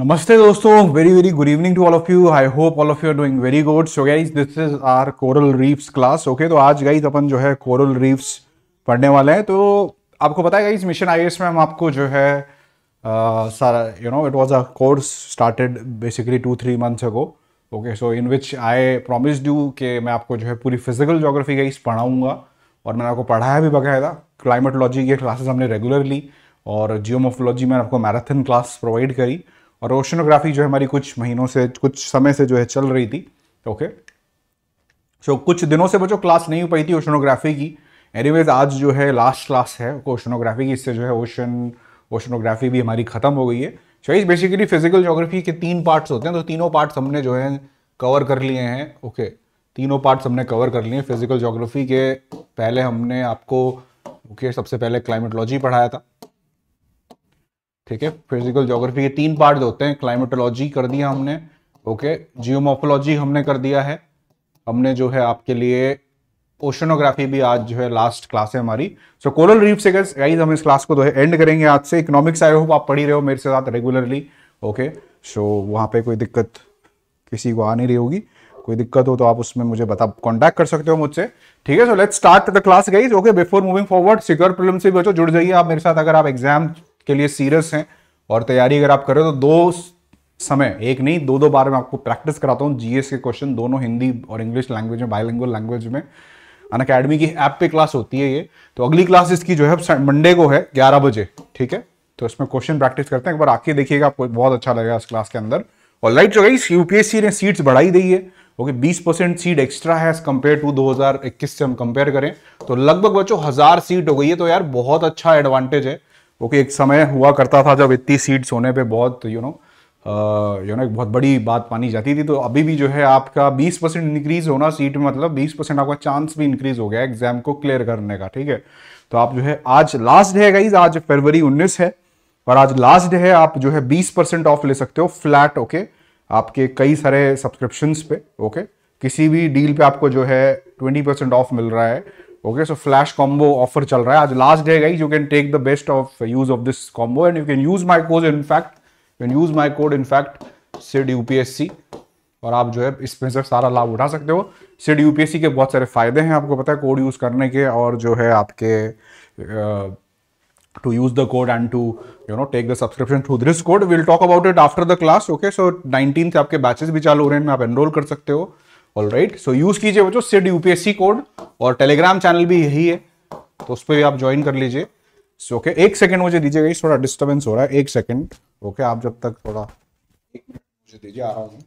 नमस्ते दोस्तों very very good evening to all of you I hope all of you are doing very good so guys this is our coral reefs class okay तो आज guys अपन जो है coral reefs पढ़ने वाले हैं तो आपको पता है गाइस मिशन आई में हम आपको जो है सारा you know it was a course started basically two three months ago okay so in which I promise you कि मैं आपको जो है पूरी फिजिकल जोग्राफी गाइस पढ़ाऊँगा और मैंने आपको पढ़ाया भी बकायदा क्लाइमेटोलॉजी की क्लासेस हमने रेगुलरली और जियोमोफोलॉजी में आपको मैराथन क्लास प्रोवाइड करी और ओशनोग्राफी जो है हमारी कुछ महीनों से कुछ समय से जो है चल रही थी ओके सो so, कुछ दिनों से बच्चों क्लास नहीं हो पाई थी ओशनोग्राफी की एनीवेज आज जो है लास्ट क्लास है ओशनोग्राफी की इससे जो है ओशन ओशनोग्राफी भी हमारी ख़त्म हो गई है इस बेसिकली फिजिकल जोग्राफी के तीन पार्ट्स होते हैं तो तीनों पार्ट्स हमने जो है कवर कर लिए हैं ओके तीनों पार्ट्स हमने कवर कर लिए फिजिकल जोग्राफी के पहले हमने आपको ओके okay, सबसे पहले क्लाइमेटोलॉजी पढ़ाया था ठीक है फिजिकल जोग्राफी के तीन पार्ट होते हैं क्लाइमेटोलॉजी कर दिया हमने ओके जियोमोफोलॉजी हमने कर दिया है हमने जो है आपके लिए ओशनोग्राफी भी आज जो है लास्ट क्लास है हमारी सो कोरल रीफ से गाइज हम इस क्लास को जो है एंड करेंगे आज से इकोनॉमिक्स आई होप आप पढ़ी रहे हो मेरे साथ रेगुलरली ओके सो वहाँ पे कोई दिक्कत किसी को आ नहीं रही होगी कोई दिक्कत हो तो आप उसमें मुझे बता कॉन्टैक्ट कर सकते हो मुझसे ठीक है so let's start the class guys okay before moving forward secure problem से बचो जुड़ जाइए आप मेरे साथ अगर आप एग्जाम के लिए सीरियस हैं और तैयारी अगर आप कर रहे हो तो दो समय एक नहीं दो दो बार में आपको प्रैक्टिस कराता हूँ जीएस के क्वेश्चन दोनों हिंदी और इंग्लिश लैंग्वेज में बायलिंगुअल लैंग्वेज में अन अकेडमी की ऐप पे क्लास होती है ये तो अगली क्लास इसकी जो है मंडे को है ग्यारह बजे ठीक है तो इसमें क्वेश्चन प्रैक्टिस करते हैं एक बार आके देखिएगा आपको बहुत अच्छा लगेगा इस क्लास के अंदर और लाइट जो गई यूपीएससी ने सीट्स बढ़ाई दी है ओके बीस परसेंट सीट एक्स्ट्रा है एज कम्पेयर टू दो से हम कंपेयर करें तो लगभग बच्चों हज़ार सीट हो गई है तो यार बहुत अच्छा एडवांटेज है क्योंकि एक समय हुआ करता था जब इतनी सीट्स होने पे बहुत यू नो यू नो एक बहुत बड़ी बात मानी जाती थी तो अभी भी जो है आपका 20 परसेंट इंक्रीज होना सीट में मतलब 20 परसेंट आपका चांस भी इंक्रीज हो गया एग्जाम को क्लियर करने का ठीक है तो आप जो है आज लास्ट डे है गाइज आज फरवरी 19 है और आज लास्ट डे है आप जो है 20 परसेंट ऑफ ले सकते हो फ्लैट ओके आपके कई सारे सब्सक्रिप्शन पे ओके किसी भी डील पे आपको जो है ट्वेंटी परसेंट ऑफ मिल रहा है okay so flash combo offer चल रहा है आज लास्ट डे गई you can take the best of use of this combo and you can use my code in fact you can use my code in fact Sid UPSC और आप जो है इसमें से सारा लाभ उठा सकते हो सिड यूपीएससी के बहुत सारे फायदे हैं आपको पता है कोड यूज करने के और जो है आपके to use the code and to you know take the subscription through this code will talk about it after the class okay so nineteen से आपके बैचेस भी चालू हो रहे हैं आप एनरोल कर सकते हो ऑल राइट सो यूज कीजिए बच्चों सिड यूपीएससी कोड और टेलीग्राम चैनल भी यही है तो उस पर भी आप ज्वाइन कर लीजिए सो ओके एक सेकेंड मुझे दीजिएगा थोड़ा डिस्टर्बेंस हो रहा है एक सेकेंड ओके okay, आप जब तक थोड़ा एक मिनट मुझे दीजिए आ रहा हूँ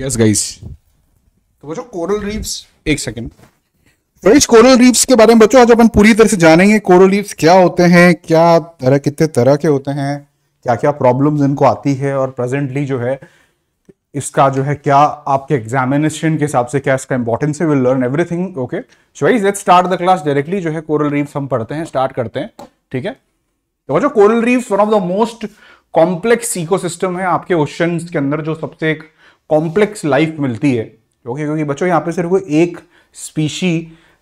यस गाइस तो बच्चों कोरल रीफ्स एक सेकंड फ्रेश कोरल रीफ्स के बारे में बच्चों आज अपन पूरी तरह से जानेंगे कोरल रीफ्स क्या होते हैं क्या तरह कितने तरह के होते हैं क्या क्या प्रॉब्लम्स इनको आती है और प्रेजेंटली जो है इसका जो है क्या आपके एग्जामिनेशन के हिसाब से क्या इसका इंपॉर्टेंस है will learn everything okay so guys let's start the class directly जो है कोरल रीफ्स हम पढ़ते हैं स्टार्ट करते हैं ठीक है तो बच्चों coral reefs one of the most complex ecosystem है आपके ओशन के अंदर जो सबसे एक कॉम्प्लेक्स लाइफ मिलती है ओके क्योंकि बच्चों यहाँ पे सिर्फ कोई एक स्पीशी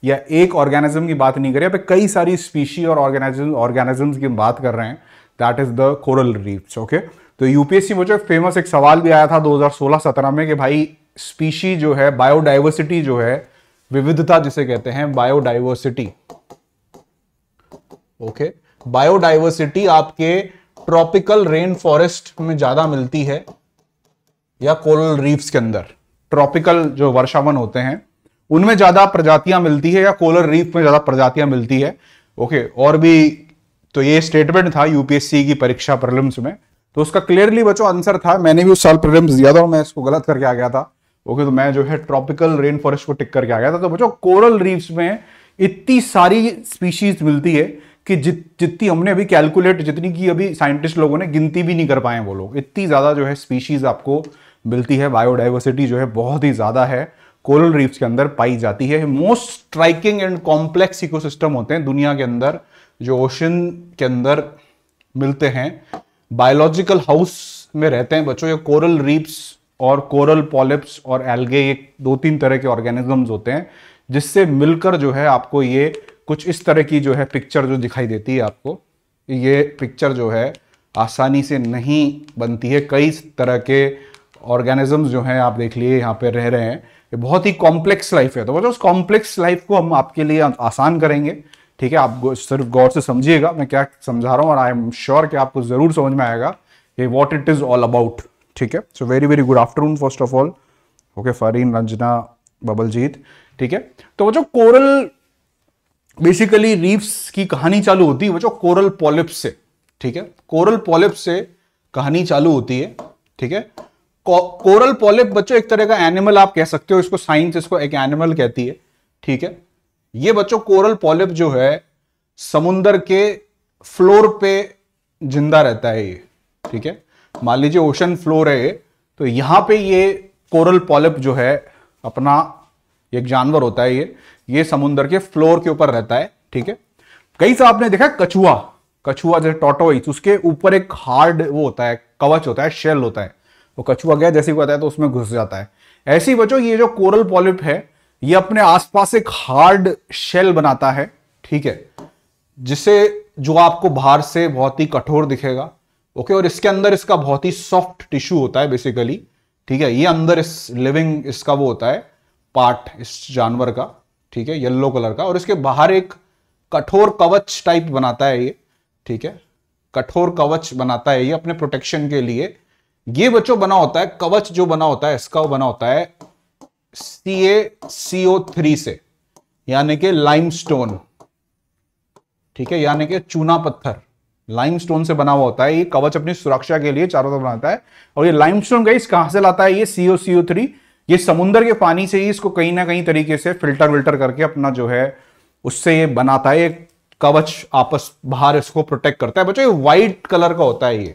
या एक ऑर्गेनिज्म की बात नहीं कर रहे पे कई सारी स्पीशी और ऑर्गेनाइजम ऑर्गेनिजम्स की बात कर रहे हैं that is the coral reefs okay तो यूपीएससी जो फेमस एक सवाल भी आया था 2016-17 में कि भाई स्पीशी जो है बायोडाइवर्सिटी जो है विविधता जिसे कहते हैं बायोडाइवर्सिटी ओके बायोडाइवर्सिटी आपके ट्रॉपिकल रेन फॉरेस्ट में ज्यादा मिलती है या कोरल रीफ्स के अंदर ट्रॉपिकल जो वर्षावन होते हैं उनमें ज़्यादा प्रजातियां मिलती है या कोलर रीफ में ज़्यादा प्रजातियां मिलती है ओके और भी तो ये स्टेटमेंट था यूपीएससी की परीक्षा प्रलिम्स में तो उसका क्लियरली बच्चों आंसर था मैंने भी उस साल प्रलिम्स दिया था और मैं इसको गलत करके आ गया था ओके तो मैं जो है ट्रॉपिकल रेन फॉरेस्ट को टिक करके आ गया था तो बच्चों कोरल रीफ्स में इतनी सारी स्पीशीज मिलती है कि जित जितनी हमने अभी कैलकुलेट जितनी की अभी साइंटिस्ट लोगों ने गिनती भी नहीं कर पाए वो लोग इतनी ज़्यादा जो है स्पीशीज आपको मिलती है बायोडाइवर्सिटी जो है बहुत ही ज़्यादा है कोरल रीफ्स के अंदर पाई जाती है most striking and complex ecosystem होते हैं दुनिया के अंदर जो ओशन के अंदर मिलते हैं बायोलॉजिकल हाउस में रहते हैं बच्चों ये कोरल रीप्स और कोरल पॉलिप्स और एल्गे ये दो तीन तरह के ऑर्गेनिजम्स होते हैं जिससे मिलकर जो है आपको ये कुछ इस तरह की जो है पिक्चर जो दिखाई देती है आपको ये पिक्चर जो है आसानी से नहीं बनती है कई तरह के ऑर्गेनिजम्स जो हैं आप देख लिए यहाँ पे रह रहे हैं ये बहुत ही कॉम्प्लेक्स लाइफ है तो मतलब उस कॉम्प्लेक्स लाइफ को हम आपके लिए आसान करेंगे ठीक है आप सिर्फ गौर से समझिएगा मैं क्या समझा रहा हूँ और आई एम श्योर कि आपको ज़रूर समझ में आएगा ये what it is all about ठीक है so very very good afternoon first of all okay Farheen Ranjana Babaljeet ठीक है तो वो जो कोरल बेसिकली रीफ्स की कहानी चालू होती है वो जो कोरल पॉलिप्स से ठीक है कोरल पॉलिप्स से कहानी चालू होती है ठीक है कोरल पॉलिप बच्चों एक तरह का एनिमल आप कह सकते हो इसको साइंस इसको एक एनिमल कहती है ठीक है ये बच्चों कोरल पॉलिप जो है समुंदर के फ्लोर पे जिंदा रहता है ये ठीक है मान लीजिए ओशन फ्लोर है तो यहां पे ये कोरल पॉलिप जो है अपना एक जानवर होता है ये ये समुंदर के फ्लोर के ऊपर रहता है ठीक है कई सा आपने देखा कछुआ कछुआ जैसे टोटोइ उसके ऊपर एक हार्ड वो होता है कवच होता है शेल होता है वो कछुआ गया जैसे को बताया है तो उसमें घुस जाता है ऐसे ही बच्चों ये जो कोरल पॉलिप है ये अपने आसपास एक हार्ड शेल बनाता है ठीक है जिसे जो आपको बाहर से बहुत ही कठोर दिखेगा ओके और इसके अंदर इसका बहुत ही सॉफ्ट टिश्यू होता है बेसिकली ठीक है ये अंदर इस लिविंग इसका वो होता है पार्ट इस जानवर का ठीक है येल्लो कलर का और इसके बाहर एक कठोर कवच टाइप बनाता है ये ठीक है कठोर कवच बनाता है ये अपने प्रोटेक्शन के लिए ये बच्चों बना होता है कवच जो बना होता है इसका बना होता है सी ए सीओ थ्री से यानी कि लाइमस्टोन ठीक है यानी कि चूना पत्थर लाइमस्टोन से बना हुआ होता है ये कवच अपनी सुरक्षा के लिए चारों तरफ बनाता है और ये लाइमस्टोन गई कहां से लाता है ये सीओ सीओ थ्री ये समुद्र के पानी से ही इसको कहीं ना कहीं तरीके से फिल्टर विल्टर करके अपना जो है उससे ये बनाता है कवच आपस बाहर इसको प्रोटेक्ट करता है बच्चों ये व्हाइट कलर का होता है ये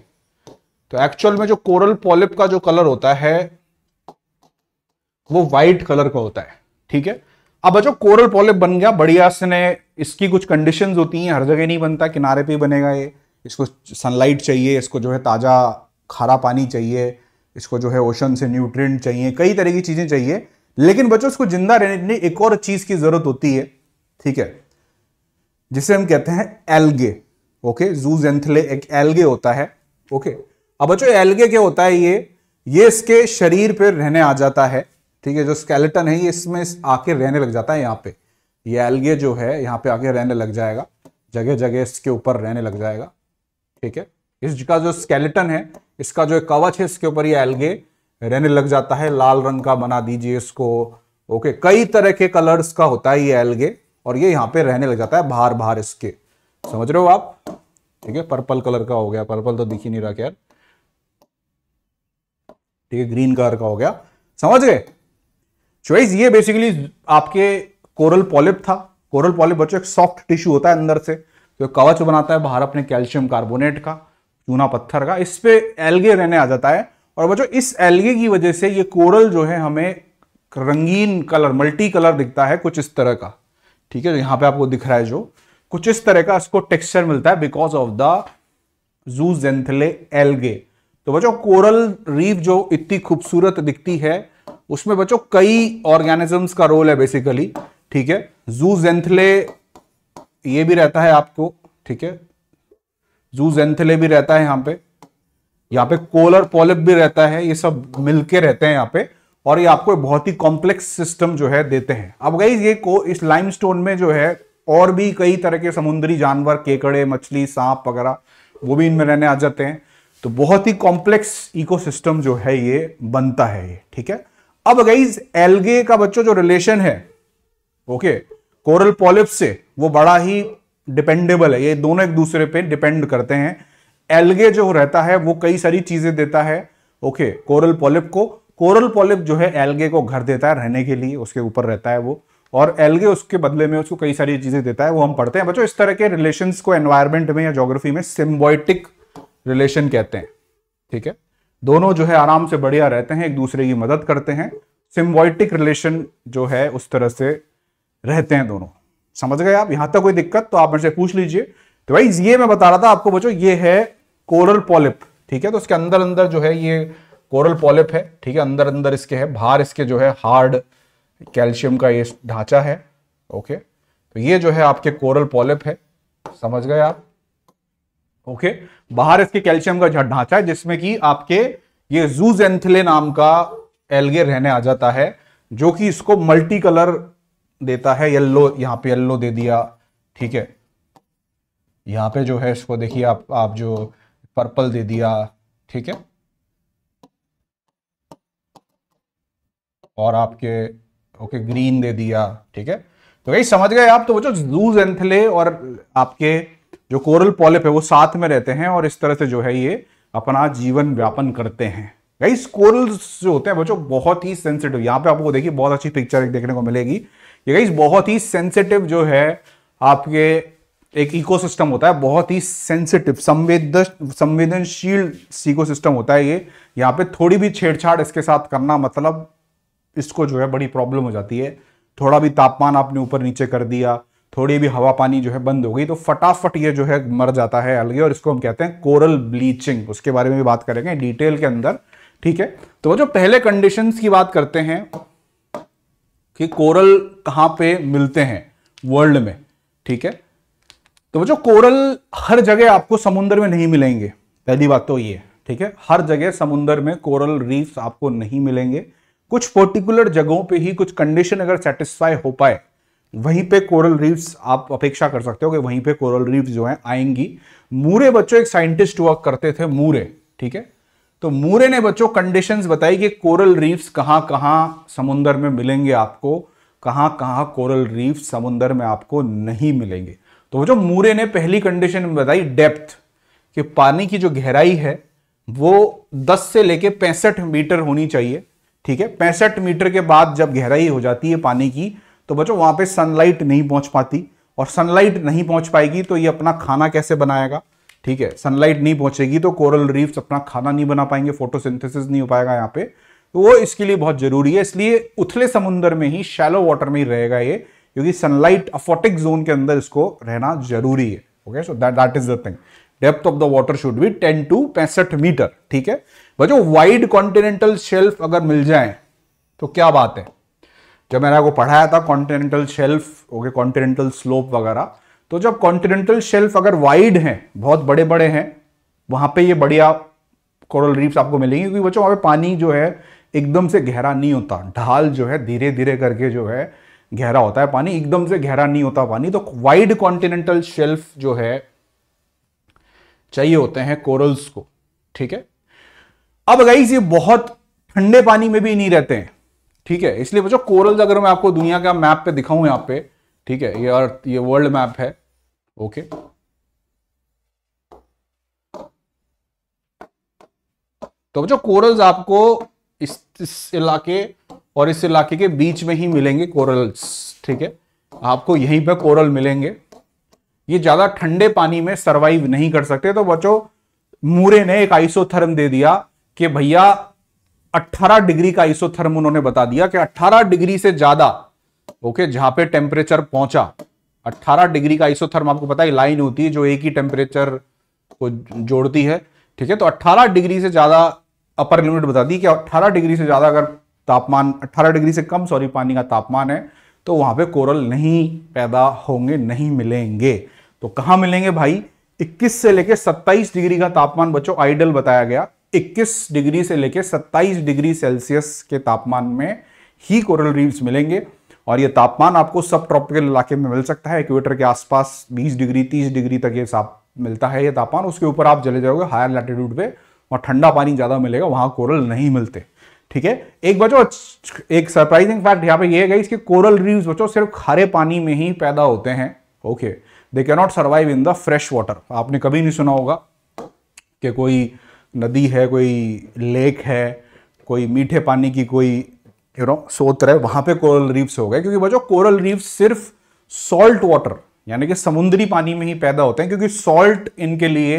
तो एक्चुअल में जो कोरल पॉलिप का जो कलर होता है वो व्हाइट कलर का होता है ठीक है अब जो कोरल पॉलिप बन गया बढ़िया से इसकी कुछ कंडीशन होती हैं हर जगह नहीं बनता किनारे पे बनेगा ये इसको सनलाइट चाहिए इसको जो है ताज़ा खारा पानी चाहिए इसको जो है ओशन से न्यूट्रिएंट चाहिए कई तरह की चीज़ें चाहिए लेकिन बच्चों इसको जिंदा रहने के लिए एक और चीज़ की ज़रूरत होती है ठीक है जिसे हम कहते हैं एल्गे ओके जूजेंथले एक एल्गे होता है ओके अब बच्चों एल्गे क्या होता है ये ये इसके शरीर पे रहने आ जाता है ठीक है जो स्केलेटन है ये इसमें इस आके रहने लग जाता है यहाँ पे ये एल्गे जो है यहाँ पे आके रहने लग जाएगा जगह जगह इसके ऊपर रहने लग जाएगा ठीक है इसका जो स्केलेटन है इसका जो कवच है इसके ऊपर ये एल्गे रहने लग जाता है लाल रंग का बना दीजिए इसको ओके कई तरह के कलर्स का होता है ये एल्गे और ये यहाँ पे रहने लग जाता है बाहर बाहर इसके समझ रहे हो आप ठीक है पर्पल कलर का हो गया पर्पल तो दिख ही नहीं रहा क्या ठीक है ग्रीन कलर का हो गया समझ गए चॉइस ये बेसिकली आपके कोरल पॉलिप था कोरल पॉलिप बच्चों एक सॉफ्ट टिश्यू होता है अंदर से तो कवच बनाता है बाहर अपने कैल्शियम कार्बोनेट का चूना पत्थर का इस पे एल्गे रहने आ जाता है और बच्चों इस एल्गे की वजह से ये कोरल जो है हमें रंगीन कलर मल्टी कलर दिखता है कुछ इस तरह का ठीक है यहां पे आपको दिख रहा है जो कुछ इस तरह का इसको टेक्सचर मिलता है because of the zooxanthellae algae तो बच्चों कोरल रीफ जो इतनी खूबसूरत दिखती है उसमें बच्चों कई ऑर्गेनिजम्स का रोल है बेसिकली ठीक है जू जेंथले ये भी रहता है आपको ठीक है जू जेंथले भी रहता है यहां पे यहां पे कोलर पॉलिप भी रहता है ये सब मिलके रहते हैं यहां पे और ये आपको बहुत ही कॉम्प्लेक्स सिस्टम जो है देते हैं अब गई ये को इस लाइम में जो है और भी कई तरह के समुद्री जानवर केकड़े मछली सांप वगैरह वो भी इनमें रहने आ जाते हैं तो बहुत ही कॉम्प्लेक्स इकोसिस्टम जो है ये बनता है ये ठीक है अब गई एल्गे का बच्चों जो रिलेशन है ओके कोरल पॉलिप से वो बड़ा ही डिपेंडेबल है ये दोनों एक दूसरे पे डिपेंड करते हैं एल्गे जो रहता है वो कई सारी चीजें देता है ओके कोरल पॉलिप को कोरल पॉलिप जो है एलगे को घर देता है रहने के लिए उसके ऊपर रहता है वो और एलगे उसके बदले में उसको कई सारी चीजें देता है वो हम पढ़ते हैं बच्चों इस तरह के रिलेशन को एनवायरमेंट में या जोग्राफी में सिम्बॉयटिक रिलेशन कहते हैं ठीक है दोनों जो है आराम से बढ़िया रहते हैं एक दूसरे की मदद करते हैं सिम्बॉइटिक रिलेशन जो है उस तरह से रहते हैं दोनों समझ गए आप यहां तक कोई दिक्कत तो आप मेरे से पूछ लीजिए तो भाई ये मैं बता रहा था आपको बच्चों ये है कोरल पॉलिप ठीक है तो इसके अंदर अंदर जो है ये कोरल पॉलिप है ठीक है अंदर अंदर इसके है बाहर इसके जो है हार्ड कैल्शियम का ये ढांचा है ओके तो ये जो है आपके कोरल पॉलिप है समझ गए आप ओके बाहर इसके कैल्शियम का ढांचा है जिसमें कि आपके ये एंथले नाम का एलगे रहने आ जाता है जो कि इसको मल्टी कलर देता है येल्लो यहां पे येल्लो दे दिया ठीक है यहां पे जो है इसको देखिए आप आप जो पर्पल दे दिया ठीक है और आपके ओके ग्रीन दे दिया ठीक है तो यही समझ गए आप तो वो जूज एंथले और आपके जो कोरल पॉलिप है वो साथ में रहते हैं और इस तरह से जो है ये अपना जीवन व्यापन करते हैं गाइस कोरल्स जो होते हैं बच्चों बहुत ही सेंसिटिव यहाँ पे आपको देखिए बहुत अच्छी पिक्चर एक देखने को मिलेगी ये गाइस बहुत ही सेंसिटिव जो है आपके एक इकोसिस्टम होता है बहुत ही सेंसिटिव संवेद संवेदनशील इकोसिस्टम होता है ये यहाँ पे थोड़ी भी छेड़छाड़ इसके साथ करना मतलब इसको जो है बड़ी प्रॉब्लम हो जाती है थोड़ा भी तापमान आपने ऊपर नीचे कर दिया थोड़ी भी हवा पानी जो है बंद हो गई तो फटाफट ये जो है मर जाता है अलगे और इसको हम कहते हैं कोरल ब्लीचिंग उसके बारे में भी बात करेंगे डिटेल के अंदर ठीक है तो जो पहले कंडीशन की बात करते हैं कि कोरल कहां पे मिलते हैं वर्ल्ड में ठीक है तो जो कोरल हर जगह आपको समुन्द्र में नहीं मिलेंगे पहली बात तो ये ठीक है हर जगह समुन्द्र में कोरल रीफ्स आपको नहीं मिलेंगे कुछ पर्टिकुलर जगहों पे ही कुछ कंडीशन अगर सेटिस्फाई हो पाए वहीं पे कोरल रीफ्स आप अपेक्षा कर सकते हो कि वहीं पे कोरल रीफ्स जो हैं आएंगी मूरे बच्चों एक साइंटिस्ट वर्क करते थे मूरे ठीक है तो मूरे ने बच्चों कंडीशंस बताई कि कोरल रीफ्स कहाँ कहाँ समुंदर में मिलेंगे आपको कहाँ कहाँ कोरल रीफ्स समुंदर में आपको नहीं मिलेंगे तो जो मूरे ने पहली कंडीशन बताई डेप्थ कि पानी की जो गहराई है वो दस से लेके पैंसठ मीटर होनी चाहिए ठीक है पैंसठ मीटर के बाद जब गहराई हो जाती है पानी की तो बच्चों वहां पे सनलाइट नहीं पहुंच पाती और सनलाइट नहीं पहुंच पाएगी तो ये अपना खाना कैसे बनाएगा ठीक है सनलाइट नहीं पहुंचेगी तो कोरल रीफ्स अपना खाना नहीं बना पाएंगे फोटोसिंथेसिस नहीं हो पाएगा यहाँ पे तो वो इसके लिए बहुत ज़रूरी है इसलिए उथले समुंदर में ही शैलो वाटर में ही रहेगा ये क्योंकि सनलाइट अफोटिक जोन के अंदर इसको रहना जरूरी है okay so that is the thing depth of the water should be ten to पैंसठ मीटर ठीक है बच्चों वाइड कॉन्टिनेंटल शेल्फ अगर मिल जाए तो क्या बात है जब मैंने आपको पढ़ाया था continental shelf okay continental slope वगैरह तो जब कॉन्टिनेंटल शेल्फ अगर वाइड हैं बहुत बड़े बड़े हैं वहां पे ये बढ़िया कोरल रीफ्स आपको मिलेंगे क्योंकि बच्चों वहाँ पे पानी जो है एकदम से गहरा नहीं होता ढाल जो है धीरे धीरे करके जो है गहरा होता है पानी एकदम से गहरा नहीं होता पानी तो वाइड कॉन्टिनेंटल शेल्फ जो है चाहिए होते हैं कोरल्स को ठीक है अब गाइज ये बहुत ठंडे पानी में भी नहीं रहते हैं ठीक है इसलिए बच्चों कोरल्स अगर मैं आपको दुनिया का मैप पे दिखाऊं यहाँ पे ठीक है ये अर्थ ये वर्ल्ड मैप है ओके तो बच्चों कोरल्स आपको इस इस इलाके और इस इलाके के बीच में ही मिलेंगे कोरल्स ठीक है आपको यहीं पे कोरल मिलेंगे ये ज्यादा ठंडे पानी में सरवाइव नहीं कर सकते तो बच्चों मूरे ने एक आइसोथर्म दे दिया कि भैया 18 डिग्री का आइसोथर्म उन्होंने बता दिया कि 18 डिग्री से ज्यादा ओके जहां पे टेम्परेचर पहुंचा 18 डिग्री का आइसोथर्म आपको पता है लाइन होती है जो एक ही टेम्परेचर को जोड़ती है ठीक है तो 18 डिग्री से ज्यादा अपर लिमिट बता दी कि 18 डिग्री से ज्यादा अगर तापमान 18 डिग्री से कम सॉरी पानी का तापमान है तो वहां पर कोरल नहीं पैदा होंगे नहीं मिलेंगे तो कहां मिलेंगे भाई 21 से लेकर 27 डिग्री का तापमान बच्चों आइडल बताया गया 21 डिग्री से लेकर 27 डिग्री सेल्सियस के तापमान में ही कोरल रीव्स मिलेंगे और ये तापमान आपको सब ट्रॉपिकल इलाके में मिल सकता है इक्वेटर के आसपास 20 डिग्री 30 डिग्री तक ये साफ मिलता है ये तापमान उसके ऊपर आप चले जाओगे हायर लैटिट्यूड पे वहाँ ठंडा पानी ज़्यादा मिलेगा वहाँ कोरल नहीं मिलते ठीक है एक बचो एक सरप्राइजिंग फैक्ट यहाँ पे ये है इसके कोरल रीव्स बचो सिर्फ खारे पानी में ही पैदा होते हैं okay they cannot survive in the fresh water आपने कभी नहीं सुना होगा कि कोई नदी है कोई लेक है कोई मीठे पानी की कोई यू नो सोत्र है वहाँ पे कोरल रीफ्स हो गए क्योंकि बच्चों कोरल रीफ सिर्फ सॉल्ट वाटर यानी कि समुद्री पानी में ही पैदा होते हैं क्योंकि सॉल्ट इनके लिए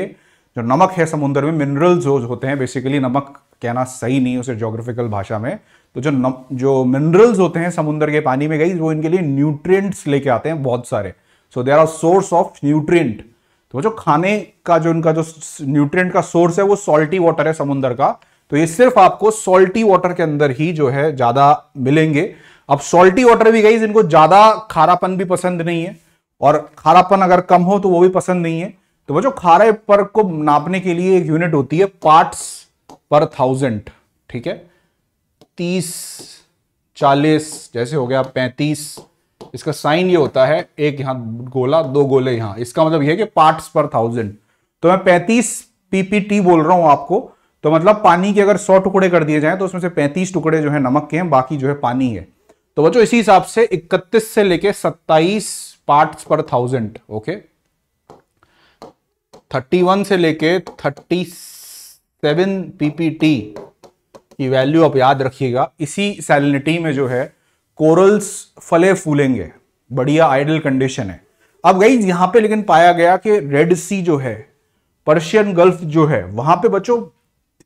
जो नमक है समुद्र में मिनरल्स जो होते हैं बेसिकली नमक कहना सही नहीं उसे जोग्राफिकल भाषा में तो जो नम, जो मिनरल्स होते हैं समुद्र के पानी में गई वो इनके लिए न्यूट्रिएंट्स लेके आते हैं बहुत सारे so they are source of nutrient तो जो खाने का जो इनका जो न्यूट्रिएंट का सोर्स है वो सॉल्टी वाटर है समुंदर का तो ये सिर्फ आपको सॉल्टी वाटर के अंदर ही जो है ज्यादा मिलेंगे अब सॉल्टी वाटर भी गई जिनको ज्यादा खारापन भी पसंद नहीं है और खारापन अगर कम हो तो वो भी पसंद नहीं है तो वो जो खारे पर को नापने के लिए एक यूनिट होती है पार्ट्स पर थाउजेंड ठीक है तीस चालीस जैसे हो गया पैंतीस इसका साइन ये होता है एक यहां गोला दो गोले यहां इसका मतलब यह है कि पार्ट्स पर थाउजेंड तो मैं पैंतीस पीपीटी बोल रहा हूं आपको तो मतलब पानी के अगर सौ टुकड़े कर दिए जाए तो उसमें से पैंतीस टुकड़े जो है नमक के हैं बाकी जो है पानी है तो बच्चों इसी हिसाब से इकतीस से लेके सत्ताईस पार्ट पर थाउजेंड ओके थर्टी वन से लेके थर्टी सेवन पीपीटी की वैल्यू आप याद रखिएगा इसी सैलिनिटी में जो है कोरल्स फले फूलेंगे बढ़िया आइडल कंडीशन है अब गई यहाँ पे लेकिन पाया गया कि रेड सी जो है पर्शियन गल्फ जो है वहां पे बच्चों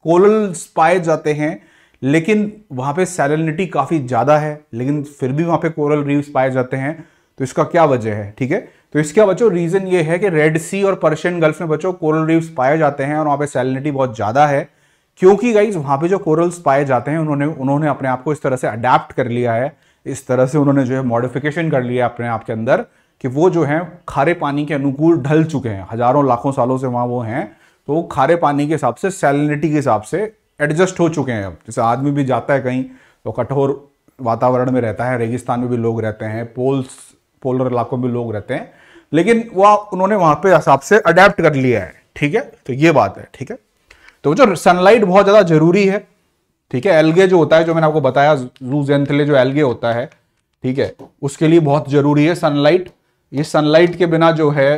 कोरल्स पाए जाते हैं लेकिन वहां पे सैलिनिटी काफ़ी ज़्यादा है लेकिन फिर भी वहां पे कोरल रीव्स पाए जाते हैं तो इसका क्या वजह है ठीक है तो इसका बच्चों रीज़न ये है कि रेड सी और पर्शियन गल्फ में बच्चों कोरल रीव्स पाए जाते हैं और वहां पे सैलिनिटी बहुत ज़्यादा है क्योंकि गाइज वहां पे जो कोरल्स पाए जाते हैं उन्होंने उन्होंने अपने आप को इस तरह से अडेप्ट कर लिया है इस तरह से उन्होंने जो है मॉडिफिकेशन कर लिया अपने आप के अंदर कि वो जो हैं खारे पानी के अनुकूल ढल चुके हैं हज़ारों लाखों सालों से वहाँ वो हैं तो खारे पानी के हिसाब से सैलिनिटी के हिसाब से एडजस्ट हो चुके हैं अब जैसे आदमी भी जाता है कहीं तो कठोर वातावरण में रहता है रेगिस्तान में भी लोग रहते हैं पोल्स पोलर इलाकों में लोग रहते हैं लेकिन वह उन्होंने वहाँ पे हिसाब से अडेप्ट कर लिया है ठीक है तो ये बात है ठीक है तो जो सनलाइट बहुत ज़्यादा ज़रूरी है ठीक है एलगे जो होता है जो मैंने आपको बताया जूजेंथले जो एलगे होता है ठीक है उसके लिए बहुत जरूरी है सनलाइट ये सनलाइट के बिना जो है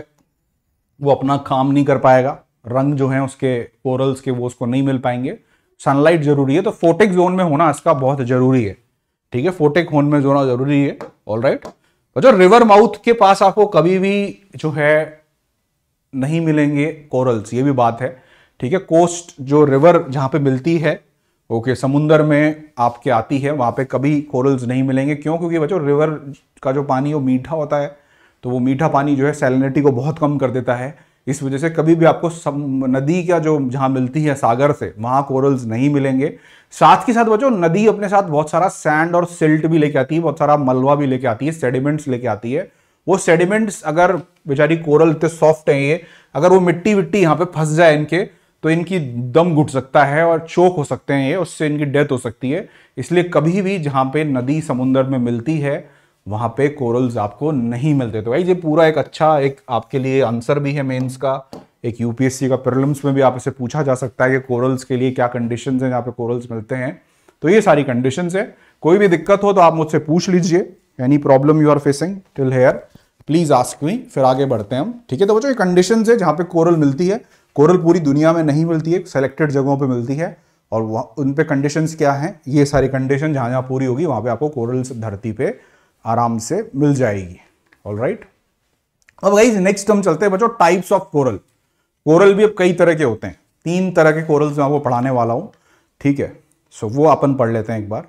वो अपना काम नहीं कर पाएगा रंग जो है उसके कोरल्स के वो उसको नहीं मिल पाएंगे सनलाइट जरूरी है तो फोटिक जोन में होना इसका बहुत जरूरी है ठीक है फोटिक होन में जोना जरूरी है ऑल राइट और जो रिवर माउथ के पास आपको कभी भी जो है नहीं मिलेंगे कोरल्स ये भी बात है ठीक है कोस्ट जो रिवर जहां पे मिलती है ओके okay, समुंदर में आपके आती है वहाँ पे कभी कोरल्स नहीं मिलेंगे क्यों क्योंकि बच्चों रिवर का जो पानी वो मीठा होता है तो वो मीठा पानी जो है सैलिनिटी को बहुत कम कर देता है इस वजह से कभी भी आपको सम नदी का जो जहाँ मिलती है सागर से वहाँ कोरल्स नहीं मिलेंगे साथ के साथ बच्चों नदी अपने साथ बहुत सारा सैंड और सिल्ट भी लेके आती है बहुत सारा मलवा भी लेके आती है सेडिमेंट्स लेके आती है वो सेडिमेंट्स अगर बेचारी कोरल इतने सॉफ्ट हैं ये अगर वो मिट्टी विट्टी यहाँ पे फंस जाए इनके तो इनकी दम घुट सकता है और चोक हो सकते हैं ये उससे इनकी डेथ हो सकती है इसलिए कभी भी जहाँ पे नदी समुंदर में मिलती है वहाँ पे कोरल्स आपको नहीं मिलते तो भाई ये पूरा एक अच्छा एक आपके लिए आंसर भी है मेंस का एक यूपीएससी का प्रॉब्लम्स में भी आप इसे पूछा जा सकता है कि कोरल्स के लिए क्या कंडीशन हैं जहाँ पे कोरल्स मिलते हैं तो ये सारी कंडीशन है कोई भी दिक्कत हो तो आप मुझसे पूछ लीजिए any problem you are facing till here please ask me फिर आगे बढ़ते हैं हम ठीक है तो वो जो कंडीशन है जहाँ पे कोरल मिलती है कोरल पूरी दुनिया में नहीं मिलती है सेलेक्टेड जगहों पे मिलती है और वहाँ उन पर कंडीशन क्या हैं ये सारी कंडीशन जहाँ जहाँ पूरी होगी वहाँ पे आपको कोरल धरती पे आराम से मिल जाएगी ऑल राइट अब गाइज नेक्स्ट हम चलते हैं बच्चों टाइप्स ऑफ कोरल कोरल भी अब कई तरह के होते हैं तीन तरह के कोरल्स मैं आपको पढ़ाने वाला हूँ ठीक है सो so, वो अपन पढ़ लेते हैं एक बार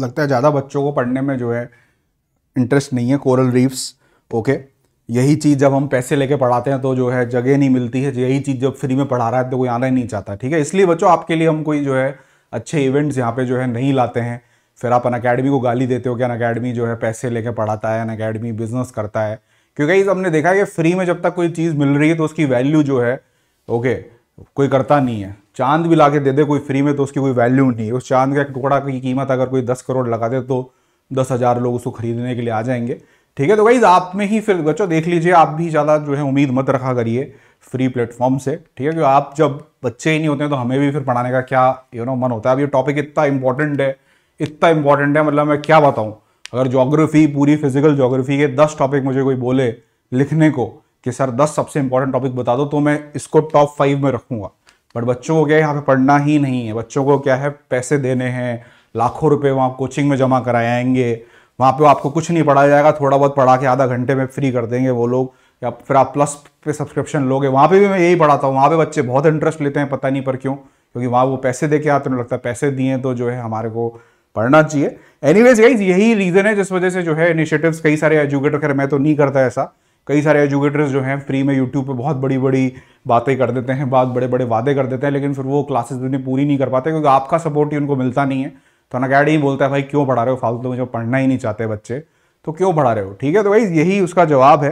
लगता है ज़्यादा बच्चों को पढ़ने में जो है इंटरेस्ट नहीं है कोरल रीफ्स ओके यही चीज़ जब हम पैसे लेके पढ़ाते हैं तो जो है जगह नहीं मिलती है यही चीज़ जब फ्री में पढ़ा रहा है तो कोई आना ही नहीं चाहता ठीक है इसलिए बच्चों आपके लिए हम कोई जो है अच्छे इवेंट्स यहाँ पे जो है नहीं लाते हैं फिर आप अन अकेडमी को गाली देते हो कि अन अकेडमी जो है पैसे लेके पढ़ाता है अन अकेडमी बिजनेस करता है क्योंकि हमने देखा है कि फ्री में जब तक कोई चीज़ मिल रही है तो उसकी वैल्यू जो है ओके कोई करता नहीं है चांद भी ला के दे दे कोई फ्री में तो उसकी कोई वैल्यू नहीं है उस चांद का एक टुकड़ा की कीमत अगर कोई दस करोड़ लगा दे तो दस हज़ार लोग उसको खरीदने के लिए आ जाएंगे ठीक है तो वही आप में ही फिर बच्चों देख लीजिए आप भी ज़्यादा जो है उम्मीद मत रखा करिए फ्री प्लेटफॉर्म से ठीक है क्योंकि आप जब बच्चे ही नहीं होते हैं तो हमें भी फिर पढ़ाने का क्या यू नो मन होता है अब ये टॉपिक इतना इंपॉर्टेंट है इतना इंपॉर्टेंट है मतलब मैं क्या बताऊँ अगर जोग्राफी पूरी फिजिकल जोग्राफी के दस टॉपिक मुझे कोई बोले लिखने को कि सर दस सबसे इंपॉर्टेंट टॉपिक बता दो तो मैं इसको टॉप फाइव में रखूंगा बट बच्चों को क्या है यहाँ पे पढ़ना ही नहीं है बच्चों को क्या है पैसे देने हैं लाखों रुपए वहाँ कोचिंग में जमा कराएंगे वहाँ पे आपको कुछ नहीं पढ़ाया जाएगा थोड़ा बहुत पढ़ा के आधा घंटे में फ्री कर देंगे वो लोग या फिर आप प्लस पे सब्सक्रिप्शन लोगे वहाँ पे भी मैं यही पढ़ाता हूँ वहाँ पे बच्चे बहुत इंटरेस्ट लेते हैं पता नहीं पर क्यों क्योंकि वहाँ वो पैसे दे के आते हैं लगता है पैसे दिए तो जो है हमारे को पढ़ना चाहिए एनीवेज वेज यही रीज़न है जिस वजह से जो है इनिशिएटिव्स कई सारे एजुकेटर खैर मैं तो नहीं करता ऐसा कई सारे एजुकेटर्स जो हैं फ्री में यूट्यूब पे बहुत बड़ी बड़ी बातें कर देते हैं बहुत बड़े बड़े वादे कर देते हैं लेकिन फिर वो क्लासेस उन्हें पूरी नहीं कर पाते क्योंकि आपका सपोर्ट ही उनको मिलता नहीं है तो ही बोलता है भाई क्यों पढ़ा रहे हो फालतू तो में जो पढ़ना ही नहीं चाहते बच्चे तो क्यों पढ़ा रहे हो ठीक है तो भाई यही उसका जवाब है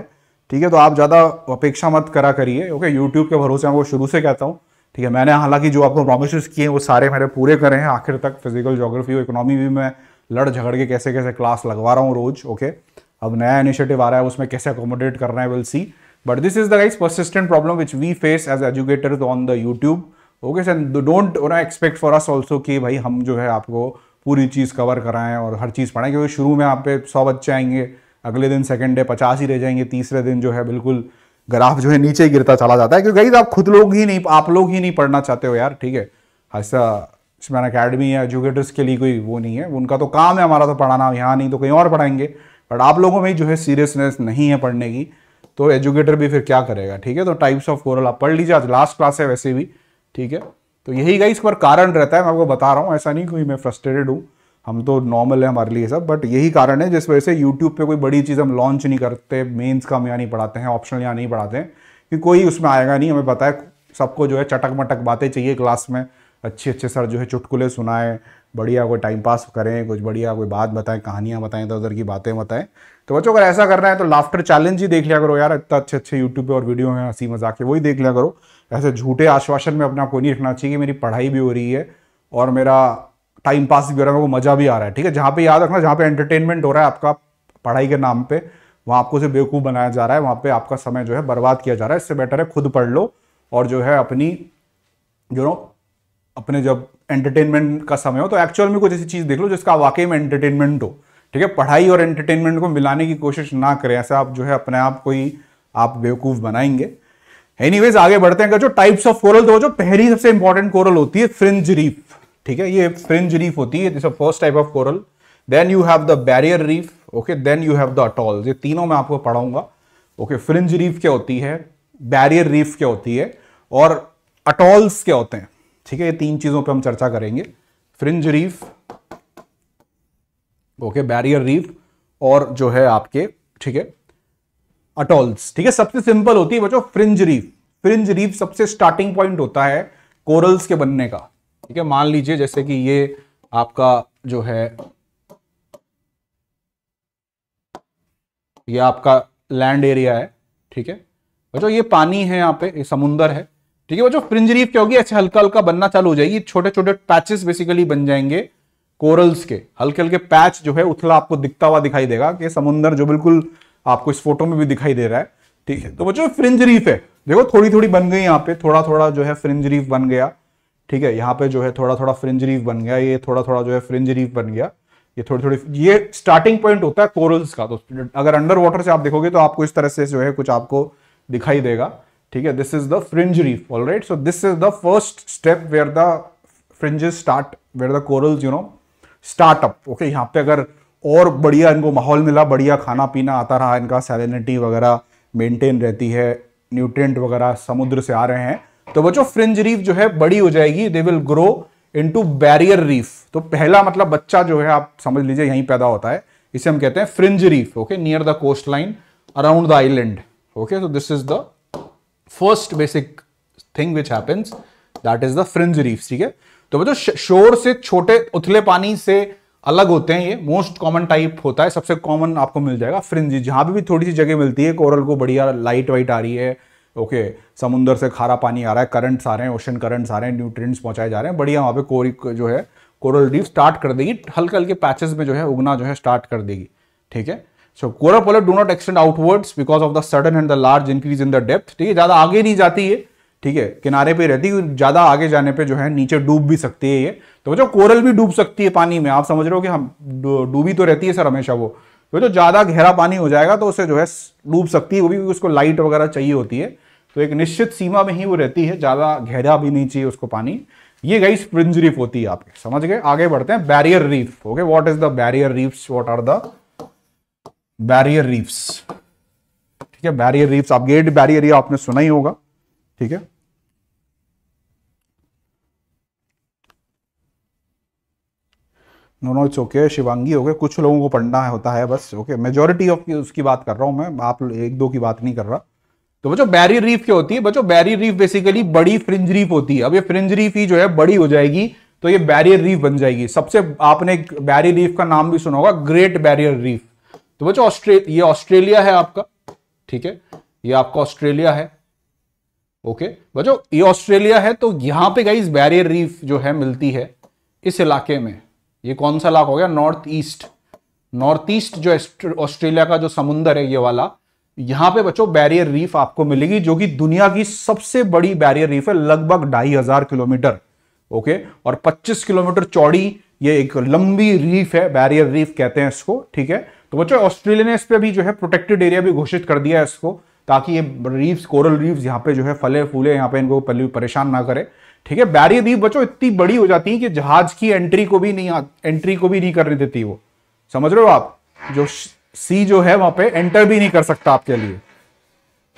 ठीक है तो आप ज़्यादा अपेक्षा मत करा करिए ओके यूट्यूब के भरोसे मैं वो शुरू से कहता हूँ ठीक है मैंने हालांकि जो आपको प्रोमिस किए हैं वो सारे मेरे पूरे करे हैं आखिर तक फिजिकल जोग्राफी और इकोनॉमी भी मैं लड़ झगड़ के कैसे कैसे क्लास लगवा रहा हूँ रोज ओके अब नया इनिशिएटिव आ रहा है उसमें कैसे अकोमोडेट करना है will see but this is the guys persistent problem which we face as educators on the YouTube okay sir don't ना एक्सपेक्ट फॉर अस ऑल्सो कि भाई हम जो है आपको पूरी चीज़ कवर कराएं और हर चीज़ पढ़ाएं क्योंकि शुरू में आप पे सौ बच्चे आएंगे अगले दिन सेकेंड डे पचास ही रह जाएंगे तीसरे दिन जो है बिल्कुल ग्राफ जो है नीचे गिरता चला जाता है क्योंकि गाइज आप खुद लोग ही नहीं आप लोग ही नहीं पढ़ना चाहते हो यार ठीक है ऐसा इसमें अकेडमी या एजुकेटर्स के लिए कोई वो नहीं है उनका तो काम है हमारा तो पढ़ाना यहाँ नहीं तो कहीं और पढ़ाएंगे बट आप लोगों में जो है सीरियसनेस नहीं है पढ़ने की तो एजुकेटर भी फिर क्या करेगा ठीक है तो टाइप्स ऑफ कोरल आप पढ़ लीजिए आज लास्ट क्लास है वैसे भी ठीक है तो यही गाइस पर कारण रहता है मैं आपको बता रहा हूँ ऐसा नहीं कोई मैं फ्रस्ट्रेटेड हूँ हम तो नॉर्मल है हमारे लिए सब बट यही कारण है जिस वजह से यूट्यूब पर कोई बड़ी चीज़ हम लॉन्च नहीं करते मेन्स का हम यहाँ नहीं पढ़ाते हैं ऑप्शनल यहाँ नहीं पढ़ाते हैं कि कोई उसमें आएगा नहीं हमें पता है सबको जो है चटक मटक बातें चाहिए क्लास में अच्छे अच्छे सर जो है चुटकुले सुनाएं बढ़िया कोई टाइम पास करें कुछ बढ़िया कोई बात बताएं कहानियाँ बताएं इधर उधर की बातें बताएं तो बच्चों अगर ऐसा करना है तो लाफ्टर चैलेंज ही देख लिया करो यार इतना अच्छे अच्छे यूट्यूब पे और वीडियो हैं हंसी मजाक के वही देख लिया करो ऐसे झूठे आश्वासन में अपने कोई नहीं रखना चाहिए कि मेरी पढ़ाई भी हो रही है और मेरा टाइम पास भी हो रहा है मेरे को मज़ा भी आ रहा है ठीक है जहाँ पे याद रखना जहाँ पे एंटरटेनमेंट हो रहा है आपका पढ़ाई के नाम पर वहाँ आपको उसे बेवकूफ़ बनाया जा रहा है वहाँ पर आपका समय जो है बर्बाद किया जा रहा है इससे बेटर है खुद पढ़ लो और जो है अपनी जो नो अपने जब एंटरटेनमेंट का समय हो तो एक्चुअल में कुछ ऐसी चीज़ देख लो जिसका वाकई में एंटरटेनमेंट हो ठीक है पढ़ाई और एंटरटेनमेंट को मिलाने की कोशिश ना करें ऐसा आप जो है अपने आप को ही आप बेवकूफ़ बनाएंगे एनीवेज आगे बढ़ते हैं अगर जो टाइप्स ऑफ कोरल तो जो पहली सबसे इंपॉर्टेंट कोरल होती है फ्रिंज रीफ ठीक है ये फ्रिंज रीफ होती है first type of coral then you have the barrier reef okay then you have the atoll ये तीनों में आपको पढ़ाऊंगा ओके फ्रिंज रीफ क्या होती है बैरियर रीफ क्या होती है और अटॉल्स क्या होते हैं ठीक है ये तीन चीज़ों पे हम चर्चा करेंगे fringe reef okay barrier reef और जो है आपके ठीक है अटोल्स ठीक है सबसे सिंपल होती है बच्चों फ्रिंज रीफ फ्रिंज रीफ सबसे स्टार्टिंग पॉइंट होता है कोरल्स के बनने का ठीक है मान लीजिए जैसे कि ये आपका जो है ये आपका लैंड एरिया है ठीक है बच्चों ये पानी है यहाँ पे ये समुंदर है ठीक है जो फ्रिंज रीफ क्या होगी ऐसे हल्का हल्का बनना चालू हो जाएगी छोटे छोटे पैचेस बेसिकली बन जाएंगे कोरल्स के हल्के हल्के पैच जो है उथला आपको दिखता हुआ दिखाई देगा कि समुंदर जो बिल्कुल आपको इस फोटो में भी दिखाई दे रहा है ठीक है तो बच्चों फ्रिंज रीफ है देखो थोड़ी थोड़ी बन गई यहाँ पे थोड़ा थोड़ा जो है फ्रिंज रीफ बन गया ठीक है यहाँ पे जो है थोड़ा थोड़ा फ्रिंज रीफ बन गया ये थोड़ा थोड़ा जो है फ्रिंज रीफ बन गया ये थोड़ी थोड़ी ये स्टार्टिंग पॉइंट होता है कोरल्स का तो अगर अंडर वाटर से आप देखोगे तो आपको इस तरह से जो है कुछ आपको दिखाई देगा ठीक है this is the fringe reef all right so this is the first step where the fringes start where the corals you know startup okay यहाँ पे अगर और बढ़िया इनको माहौल मिला बढ़िया खाना पीना आता रहा इनका सैलिनिटी वगैरह मेंटेन रहती है न्यूट्रिएंट वगैरह समुद्र से आ रहे हैं तो बच्चों फ्रिंज रीफ जो है बड़ी हो जाएगी they will grow into barrier reef तो पहला मतलब बच्चा जो है आप समझ लीजिए यहीं पैदा होता है इसे हम कहते हैं fringe reef okay near the coast line around the island okay so this is the first basic thing which happens that is the fringe reef ठीक है तो बच्चों शोर से छोटे उथले पानी से अलग होते हैं ये मोस्ट कॉमन टाइप होता है सबसे कॉमन आपको मिल जाएगा फ्रिंज जहां पे भी थोड़ी सी जगह मिलती है कोरल को बढ़िया लाइट वाइट आ रही है ओके okay, समुंदर से खारा पानी आ रहा है करंट्स आ रहे हैं ओशन करंट्स आ रहे हैं न्यूट्रिएंट्स पहुंचाए जा रहे हैं बढ़िया वहां पे कोरी जो है कोरल रीफ स्टार्ट कर देगी हल्के हल्के पैचेस में जो है उगना जो है स्टार्ट कर देगी ठीक है so coral polyps do not extend outwards because of the sudden and the large increase in the depth ठीक है ज्यादा आगे नहीं जाती है ठीक है किनारे पे रहती है ज्यादा आगे जाने पे जो है नीचे डूब भी सकती है ये तो जो कोरल भी डूब सकती है पानी में आप समझ रहे हो कि हम डूबी तो रहती है सर हमेशा वो तो जो ज्यादा गहरा पानी हो जाएगा तो उसे जो है डूब सकती है वो भी उसको लाइट वगैरह चाहिए होती है तो एक निश्चित सीमा में ही वो रहती है ज्यादा गहरा भी नहीं चाहिए उसको पानी ये गई स्प्रिंज रीफ होती है आपके समझ गए आगे बढ़ते हैं barrier reef okay what is the barrier reefs what are the barrier reefs ठीक है बैरियर रीफ्स आप गेट बैरियर ये आपने सुना ही होगा ठीक है no no it's okay Shivangi हो गए कुछ लोगों को पढ़ना है होता है बस ओके मेजोरिटी ऑफ उसकी बात कर रहा हूं मैं आप एक दो की बात नहीं कर रहा तो बच्चों बैरियर रीफ क्या होती है बच्चों बैरियर रीफ बेसिकली बड़ी फ्रिंज रीफ होती है अब ये फ्रिंज रीफ ही जो है बड़ी हो जाएगी तो ये बैरियर रीफ बन जाएगी सबसे आपने बैरियर रीफ का नाम भी सुना होगा ग्रेट बैरियर रीफ तो बच्चों ऑस्ट्रे ये ऑस्ट्रेलिया है आपका ठीक है ये आपका ऑस्ट्रेलिया है ओके बच्चों ये ऑस्ट्रेलिया है तो यहां पे गई बैरियर रीफ जो है मिलती है इस इलाके में ये कौन सा इलाका हो गया नॉर्थ ईस्ट नॉर्थ ईस्ट जो ऑस्ट्रेलिया का जो समुंदर है ये वाला यहां पे बच्चों बैरियर रीफ आपको मिलेगी जो कि दुनिया की सबसे बड़ी बैरियर रीफ है लगभग ढाई हजार किलोमीटर ओके और 25 किलोमीटर चौड़ी ये एक लंबी रीफ है बैरियर रीफ कहते हैं इसको ठीक है तो बच्चों ऑस्ट्रेलिया ने इस पर भी जो है प्रोटेक्टेड एरिया भी घोषित कर दिया है इसको ताकि ये रीव्स कोरल रीव्स यहाँ पे जो है फले फूले यहाँ पे इनको पहले परेशान ना करे ठीक है बैरियर रीफ बच्चों इतनी बड़ी हो जाती है कि जहाज की एंट्री को भी नहीं एंट्री को भी नहीं करने देती वो समझ रहे हो आप जो सी जो है वहां पे एंटर भी नहीं कर सकता आपके लिए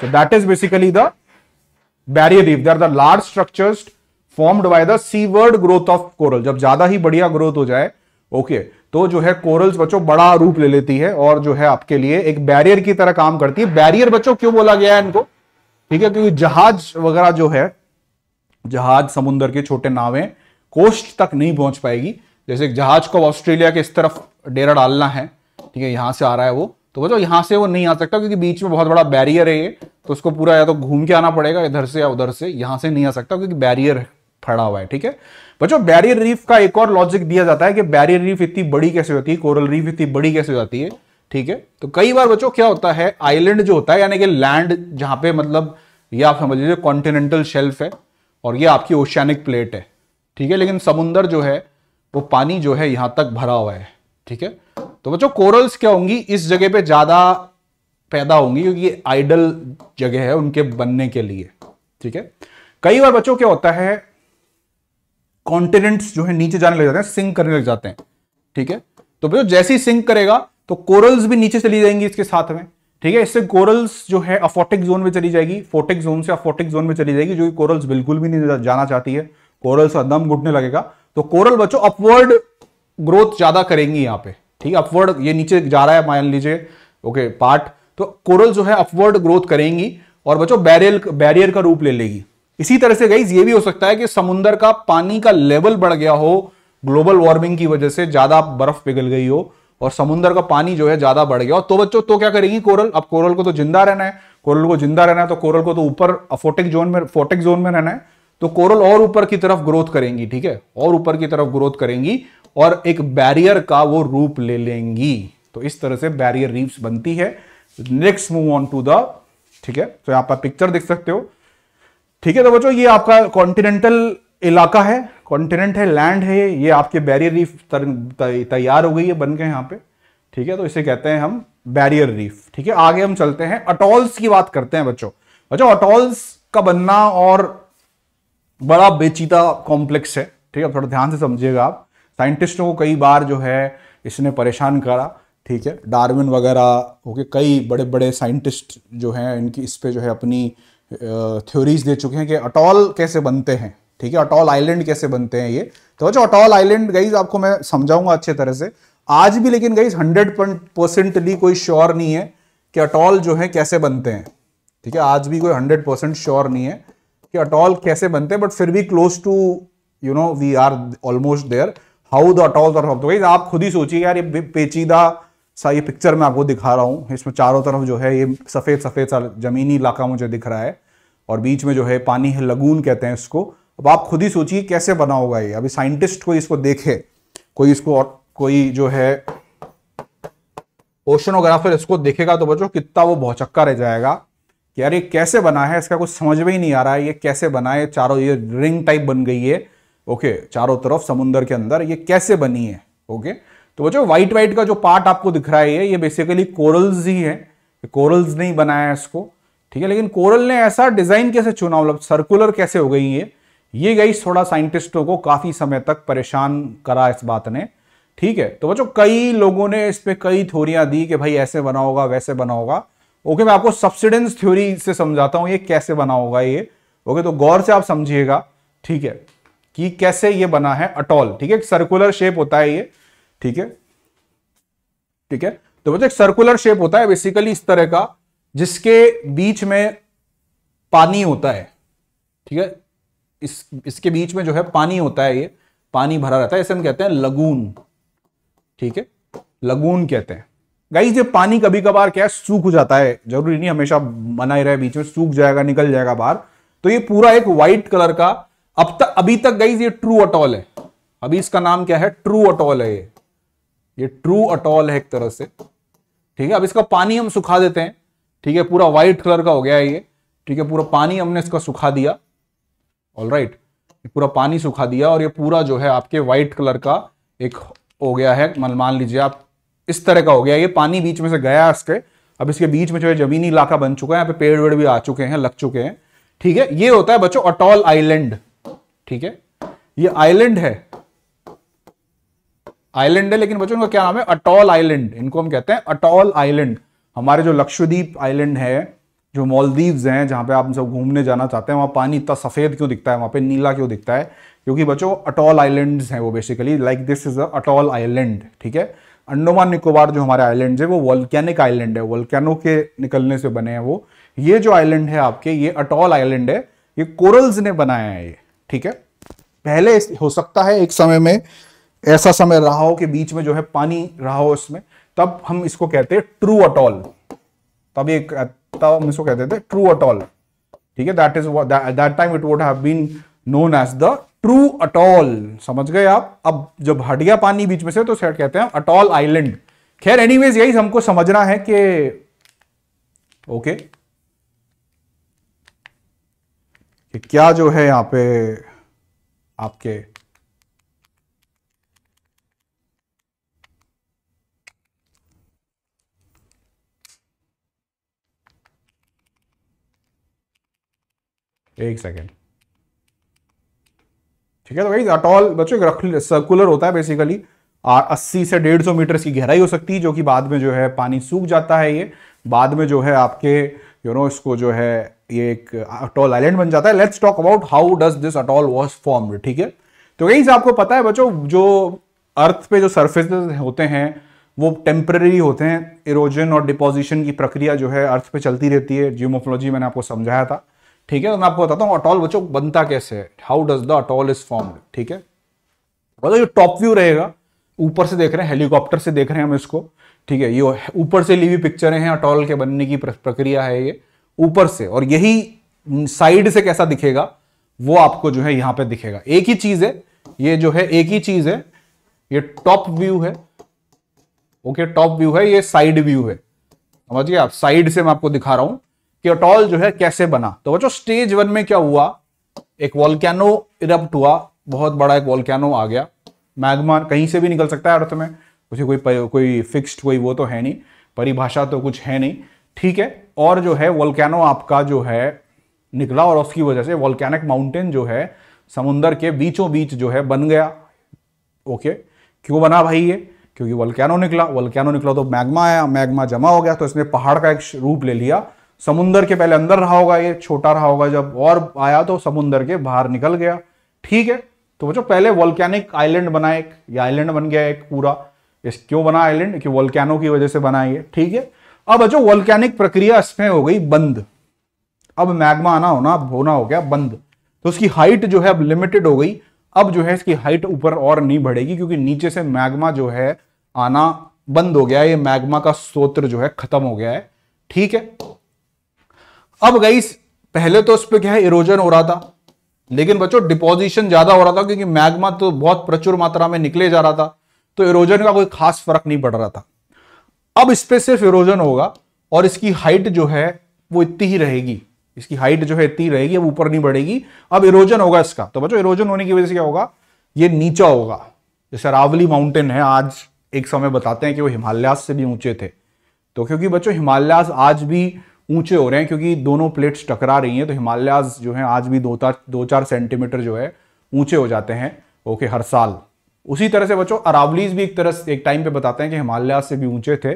so that is basically the barrier reef they are the large structures formed by the seaward growth of coral जब ज्यादा ही बढ़िया ग्रोथ हो जाए ओके okay, तो जो है कोरल्स बच्चों बड़ा रूप ले लेती है और जो है आपके लिए एक बैरियर की तरह काम करती है बैरियर बच्चों क्यों बोला गया है इनको ठीक है क्योंकि जहाज वगैरह जो है जहाज समुन्द्र के छोटे नावें कोस्ट तक नहीं पहुंच पाएगी जैसे जहाज को ऑस्ट्रेलिया के इस तरफ डेरा डालना है ठीक है यहां से आ रहा है वो तो बच्चों यहां से वो नहीं आ सकता क्योंकि बीच में बहुत बड़ा बैरियर है ये तो उसको पूरा या तो घूम के आना पड़ेगा इधर से या उधर से यहां से नहीं आ सकता क्योंकि बैरियर है फड़ा हुआ है ठीक है बच्चों बैरियर रीफ का एक और लॉजिक दिया जाता है कि बैरियर रीफ इतनी बड़ी कैसे होती है कोरल रीफ इतनी बड़ी कैसे हो जाती है ठीक है तो कई बार बच्चों क्या होता है आइलैंड जो होता है यानी कि लैंड जहां पे मतलब ये आप समझ लीजिए कॉन्टिनेंटल शेल्फ है और ये आपकी ओशियानिक प्लेट है ठीक है लेकिन समुंदर जो है वो पानी जो है यहां तक भरा हुआ है ठीक है तो बच्चों कोरल्स क्या होंगी इस जगह पे ज्यादा पैदा होंगी क्योंकि ये आइडल जगह है उनके बनने के लिए ठीक है कई बार बच्चों क्या होता है कॉन्टिनेंट्स जो है नीचे जाने लग जाते हैं सिंक करने लग जाते हैं ठीक है तो भैया जैसे ही सिंक करेगा तो कोरल्स भी नीचे चली जाएंगी इसके साथ में ठीक है इससे कोरल्स जो है अफोटिक जोन में चली जाएगी फोटिक जोन से अफोटिक जोन में चली जाएगी जो कि कोरल्स बिल्कुल भी नहीं जाना चाहती है कोरल्स का दम घुटने लगेगा तो कोरल बच्चों अपवर्ड ग्रोथ ज्यादा करेंगी यहाँ पे ठीक है अपवर्ड ये नीचे जा रहा है मान लीजिए ओके पार्ट तो कोरल जो है अपवर्ड ग्रोथ करेंगी और बच्चों बैरियर बैरियर का रूप ले लेगी इसी तरह से गई ये भी हो सकता है कि समुन्दर का पानी का लेवल बढ़ गया हो ग्लोबल वार्मिंग की वजह से ज्यादा बर्फ पिघल गई हो और समुन्दर का पानी जो है ज्यादा बढ़ गया हो तो बच्चों तो क्या करेगी कोरल अब कोरल को तो जिंदा रहना है कोरल को जिंदा रहना है तो कोरल को तो ऊपर अफोटिक जोन में फोटिक जोन में रहना है तो कोरल और ऊपर की तरफ ग्रोथ करेंगी ठीक है और ऊपर की तरफ ग्रोथ करेंगी और एक बैरियर का वो रूप ले लेंगी तो इस तरह से बैरियर रीफ्स बनती है next move on to the ठीक है तो यहां पर पिक्चर देख सकते हो ठीक है तो बच्चों ये आपका कॉन्टिनेंटल इलाका है कॉन्टिनेंट है लैंड है ये आपके बैरियर रीफ तैयार हो गई है बन गए यहां पे ठीक है तो इसे कहते हैं हम बैरियर रीफ ठीक है आगे हम चलते हैं अटॉल्स की बात करते हैं बच्चों बच्चों अटॉल्स का बनना और बड़ा बेचीता कॉम्प्लेक्स है ठीक है थोड़ा ध्यान से समझिएगा आप साइंटिस्टों को कई बार जो है इसने परेशान करा ठीक है डार्विन वगैरह ओके कई बड़े बड़े साइंटिस्ट जो हैं इनकी इस पर जो है अपनी थ्योरीज दे चुके हैं कि अटॉल कैसे बनते हैं ठीक है अटॉल आइलैंड कैसे बनते हैं ये तो जो अच्छा, अटॉल आइलैंड गईज आपको मैं समझाऊंगा अच्छे तरह से आज भी लेकिन गई हंड्रेड परसेंटली कोई श्योर नहीं है कि अटॉल जो है कैसे बनते हैं ठीक है आज भी कोई हंड्रेड परसेंट श्योर नहीं है कि अटॉल कैसे बनते हैं बट फिर भी close to you know we are almost there how the atoll are तो आप खुद ही सोचिए यार ये पेचीदा सा ये पिक्चर मैं आपको दिखा रहा हूँ इसमें चारों तरफ जो है ये सफ़ेद सफ़ेद सा ज़मीनी इलाका मुझे दिख रहा है और बीच में जो है पानी है लगून कहते हैं इसको अब आप खुद ही सोचिए कैसे बना होगा ये अभी साइंटिस्ट कोई इसको देखे कोई इसको कोई जो है ओशनोग्राफर इसको देखेगा तो बच्चों कितना वो बहुचक्का रह जाएगा कि यार ये कैसे बना है इसका कुछ समझ में ही नहीं आ रहा है ये कैसे बना है चारों ये रिंग टाइप बन गई है ओके चारों तरफ समुंदर के अंदर ये कैसे बनी है ओके तो बच्चों व्हाइट व्हाइट का जो पार्ट आपको दिख रहा है ये बेसिकली कोरल्स ही है कोरल्स नहीं बनाया इसको ठीक है लेकिन कोरल ने ऐसा डिजाइन कैसे चुना मतलब सर्कुलर कैसे हो गई ये ये गई थोड़ा साइंटिस्टों को काफी समय तक परेशान करा इस बात ने ठीक है तो बच्चों कई लोगों ने इस पर कई थ्योरियां दी कि भाई ऐसे बना होगा वैसे बना होगा ओके मैं आपको सब्सिडेंस थ्योरी से समझाता हूँ ये कैसे बना होगा ये ओके तो गौर से आप समझिएगा ठीक है कि कैसे ये बना है अटॉल ठीक है सर्कुलर शेप होता है ये ठीक है ठीक है तो बच्चों सर्कुलर शेप होता है बेसिकली इस तरह का जिसके बीच में पानी होता है ठीक है इस इसके बीच में जो है पानी होता है ये पानी भरा रहता है इसे हम कहते हैं लगून ठीक है लगून कहते हैं गाइस ये पानी कभी कभार क्या है सूख जाता है जरूरी नहीं हमेशा बना ही रहे बीच में सूख जाएगा निकल जाएगा बाहर तो ये पूरा एक व्हाइट कलर का अब तक अभी तक गाइस ये ट्रू अटॉल है अभी इसका नाम क्या है ट्रू अटॉल है ये ये ट्रू अटॉल है एक तरह से ठीक है अब इसका पानी हम सुखा देते हैं ठीक है पूरा व्हाइट कलर का हो गया है ये ठीक है पूरा पानी हमने इसका सुखा दिया ऑल राइट right. पूरा पानी सुखा दिया और ये पूरा जो है आपके व्हाइट कलर का एक हो गया है मान लीजिए आप इस तरह का हो गया ये पानी बीच में से गया इसके अब इसके बीच में जो है जमीनी इलाका बन चुका है यहाँ पे पेड़ वेड़ भी आ चुके हैं लग चुके हैं ठीक है ये होता है बच्चों अटॉल आइलैंड ठीक है ये आइलैंड है आइलैंड है लेकिन बच्चों का क्या नाम है अटॉल आइलैंड इनको हम कहते हैं अटॉल आइलैंड हमारे जो लक्षद्वीप आइलैंड है जो मॉलदीव्स हैं जहाँ पे आप सब घूमने जाना चाहते हैं वहाँ पानी इतना सफ़ेद क्यों दिखता है वहाँ पे नीला क्यों दिखता है क्योंकि बच्चों अटॉल आइलैंड्स हैं वो basically like this is atoll island ठीक है अंडोमान निकोबार जो हमारे आइलैंड है वो वॉल्कैनिक आइलैंड है वॉल्कैनो के निकलने से बने हैं वो ये जो आइलैंड है आपके ये अटॉल आइलैंड है ये कोरल्स ने बनाया है ये ठीक है पहले हो सकता है एक समय में ऐसा समय रहा हो कि बीच में जो है पानी रहा हो इसमें तब हम इसको कहते हैं ट्रू अटॉल तब एक तब हम इसको कहते थे ट्रू अटॉल ठीक है that is that time it would have been known as the true atoll समझ गए आप अब जब हट गया पानी बीच में से तो सेट कहते हैं अटॉल आइलैंड खैर एनीवेज यही हमको समझना है कि ओके okay, क्या जो है यहां पे आपके एक सेकेंड ठीक है तो भाई अटॉल बच्चों सर्कुलर होता है बेसिकली अस्सी से डेढ़ सौ मीटर की गहराई हो सकती है जो कि बाद में जो है पानी सूख जाता है ये बाद में जो है आपके यू नो इसको जो है ये एक अटॉल आइलैंड बन जाता है let's talk about how does this atoll was formed ठीक है तो यही से आपको पता है बच्चों जो अर्थ पे जो सर्फेस होते हैं वो टेम्प्रेरी होते हैं इरोजन और डिपोजिशन की प्रक्रिया जो है अर्थ पे चलती रहती है जियोमोफोलॉजी मैंने आपको समझाया था ठीक है तो मैं आपको बताता हूँ अटॉल बच्चों बनता कैसे है how does the atoll is form ठीक है मतलब ये टॉप व्यू रहेगा ऊपर से देख रहे हैं हेलीकॉप्टर से देख रहे हैं हम इसको ठीक है ये ऊपर से ली हुई पिक्चरें हैं अटॉल के बनने की प्रक्रिया है ये ऊपर से और यही साइड से कैसा दिखेगा वो आपको जो है यहां पे दिखेगा एक ही चीज है ये जो है एक ही चीज है ये टॉप व्यू है ओके टॉप व्यू है ये साइड व्यू है समझिए आप साइड से मैं आपको दिखा रहा हूं क्योटॉल जो है कैसे बना तो बच्चों स्टेज वन में क्या हुआ एक वॉलकैनो इरप्ट हुआ बहुत बड़ा एक वॉलकैनो आ गया मैग्मा कहीं से भी निकल सकता है अर्थ में उसे कोई कोई फिक्स्ड कोई वो तो है नहीं परिभाषा तो कुछ है नहीं ठीक है और जो है वॉल्केनो आपका जो है निकला और उसकी वजह से वॉलकैनिक माउंटेन जो है समुन्दर के बीचों बीच जो है बन गया ओके क्यों बना भाई ये क्योंकि वॉल्केनो निकला वॉल्केनो निकला तो मैग्मा आया मैग्मा जमा हो गया तो इसने पहाड़ का एक रूप ले लिया समुन्दर के पहले अंदर रहा होगा ये छोटा रहा होगा जब और आया तो समुंदर के बाहर निकल गया ठीक है तो बच्चों पहले वॉल्कैनिक आइलैंड बना एक ये आइलैंड बन गया एक पूरा इस क्यों बना आइलैंड क्योंकि वॉल्कैनो की वजह से बना ये ठीक है अब बच्चों वॉल्कैनिक प्रक्रिया इसमें हो गई बंद अब मैग्मा आना होना होना हो गया बंद तो उसकी हाइट जो है अब लिमिटेड हो गई अब जो है इसकी हाइट ऊपर और नहीं बढ़ेगी क्योंकि नीचे से मैग्मा जो है आना बंद हो गया ये मैग्मा का स्रोत जो है खत्म हो गया है ठीक है अब गई पहले तो उस पर क्या है इरोजन हो रहा था लेकिन बच्चों डिपोजिशन ज्यादा हो रहा था क्योंकि मैग्मा तो बहुत प्रचुर मात्रा में निकले जा रहा था तो इरोजन का कोई खास फर्क नहीं पड़ रहा था अब इस पर सिर्फ इरोजन होगा और इसकी हाइट जो है वो इतनी ही रहेगी इसकी हाइट जो है इतनी रहेगी अब ऊपर नहीं बढ़ेगी अब इरोजन होगा इसका तो बच्चों इरोजन होने की वजह से क्या होगा ये नीचा होगा जैसे रावली माउंटेन है आज एक समय बताते हैं कि वो हिमालयास से भी ऊंचे थे तो क्योंकि बच्चों हिमालयास आज भी ऊंचे हो रहे हैं क्योंकि दोनों प्लेट्स टकरा रही हैं तो हिमालयाज जो हैं आज भी दो चार दो चार सेंटीमीटर जो है ऊंचे हो जाते हैं ओके हर साल उसी तरह से बच्चों अरावलीज भी एक तरह से एक टाइम पे बताते हैं कि हिमालयाज से भी ऊंचे थे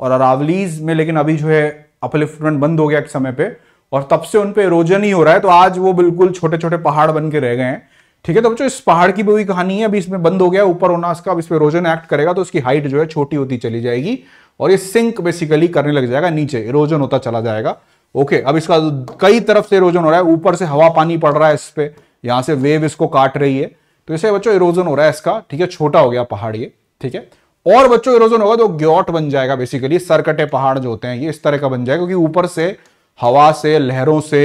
और अरावलीज में लेकिन अभी जो है अपलिफ्टमेंट बंद हो गया एक समय पर और तब से उन पर इरोजन ही हो रहा है तो आज वो बिल्कुल छोटे छोटे पहाड़ बन के रह गए हैं ठीक है तो बच्चों इस पहाड़ की भी वही कहानी है अभी इसमें बंद हो गया ऊपर होना इसका अब इस पर एक्ट करेगा तो उसकी हाइट जो है छोटी होती चली जाएगी और ये सिंक बेसिकली करने लग जाएगा नीचे इरोजन होता चला जाएगा ओके अब इसका कई तरफ से इरोजन हो रहा है ऊपर से हवा पानी पड़ रहा है इस पर यहाँ से वेव इसको काट रही है तो इसे बच्चों इरोजन हो रहा है इसका ठीक है छोटा हो गया पहाड़ ये ठीक है और बच्चों इरोजन होगा तो ग्योट बन जाएगा बेसिकली सरकटे पहाड़ जो होते हैं ये इस तरह का बन जाएगा क्योंकि ऊपर से हवा से लहरों से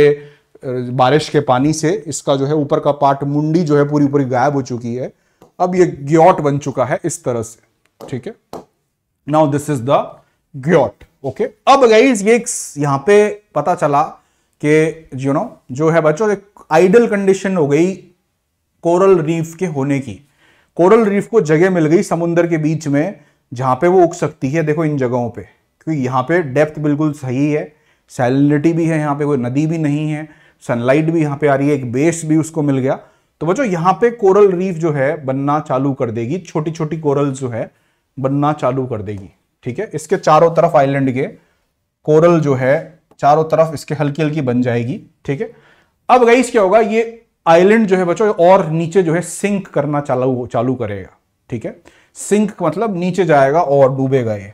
बारिश के पानी से इसका जो है ऊपर का पार्ट मुंडी जो है पूरी पूरी गायब हो चुकी है अब ये ग्योट बन चुका है इस तरह से ठीक है now this is the guyot okay अब गाइज ये यहां पे पता चला कि यू नो जो है बच्चों एक आइडल कंडीशन हो गई कोरल रीफ के होने की कोरल रीफ को जगह मिल गई समुद्र के बीच में जहां पे वो उग सकती है देखो इन जगहों पे क्योंकि यहां पे डेप्थ बिल्कुल सही है सैलिनिटी भी है यहाँ पे कोई नदी भी नहीं है सनलाइट भी यहां पे आ रही है एक बेस भी उसको मिल गया तो बच्चों यहाँ पे कोरल रीफ जो है बनना चालू कर देगी छोटी छोटी कोरल जो है बनना चालू कर देगी ठीक है इसके चारों तरफ आइलैंड के कोरल जो है चारों तरफ इसके हल्की हल्की बन जाएगी ठीक है अब गई क्या होगा ये आइलैंड जो है बच्चों और नीचे जो है सिंक करना चालू चालू करेगा ठीक है सिंक मतलब नीचे जाएगा और डूबेगा ये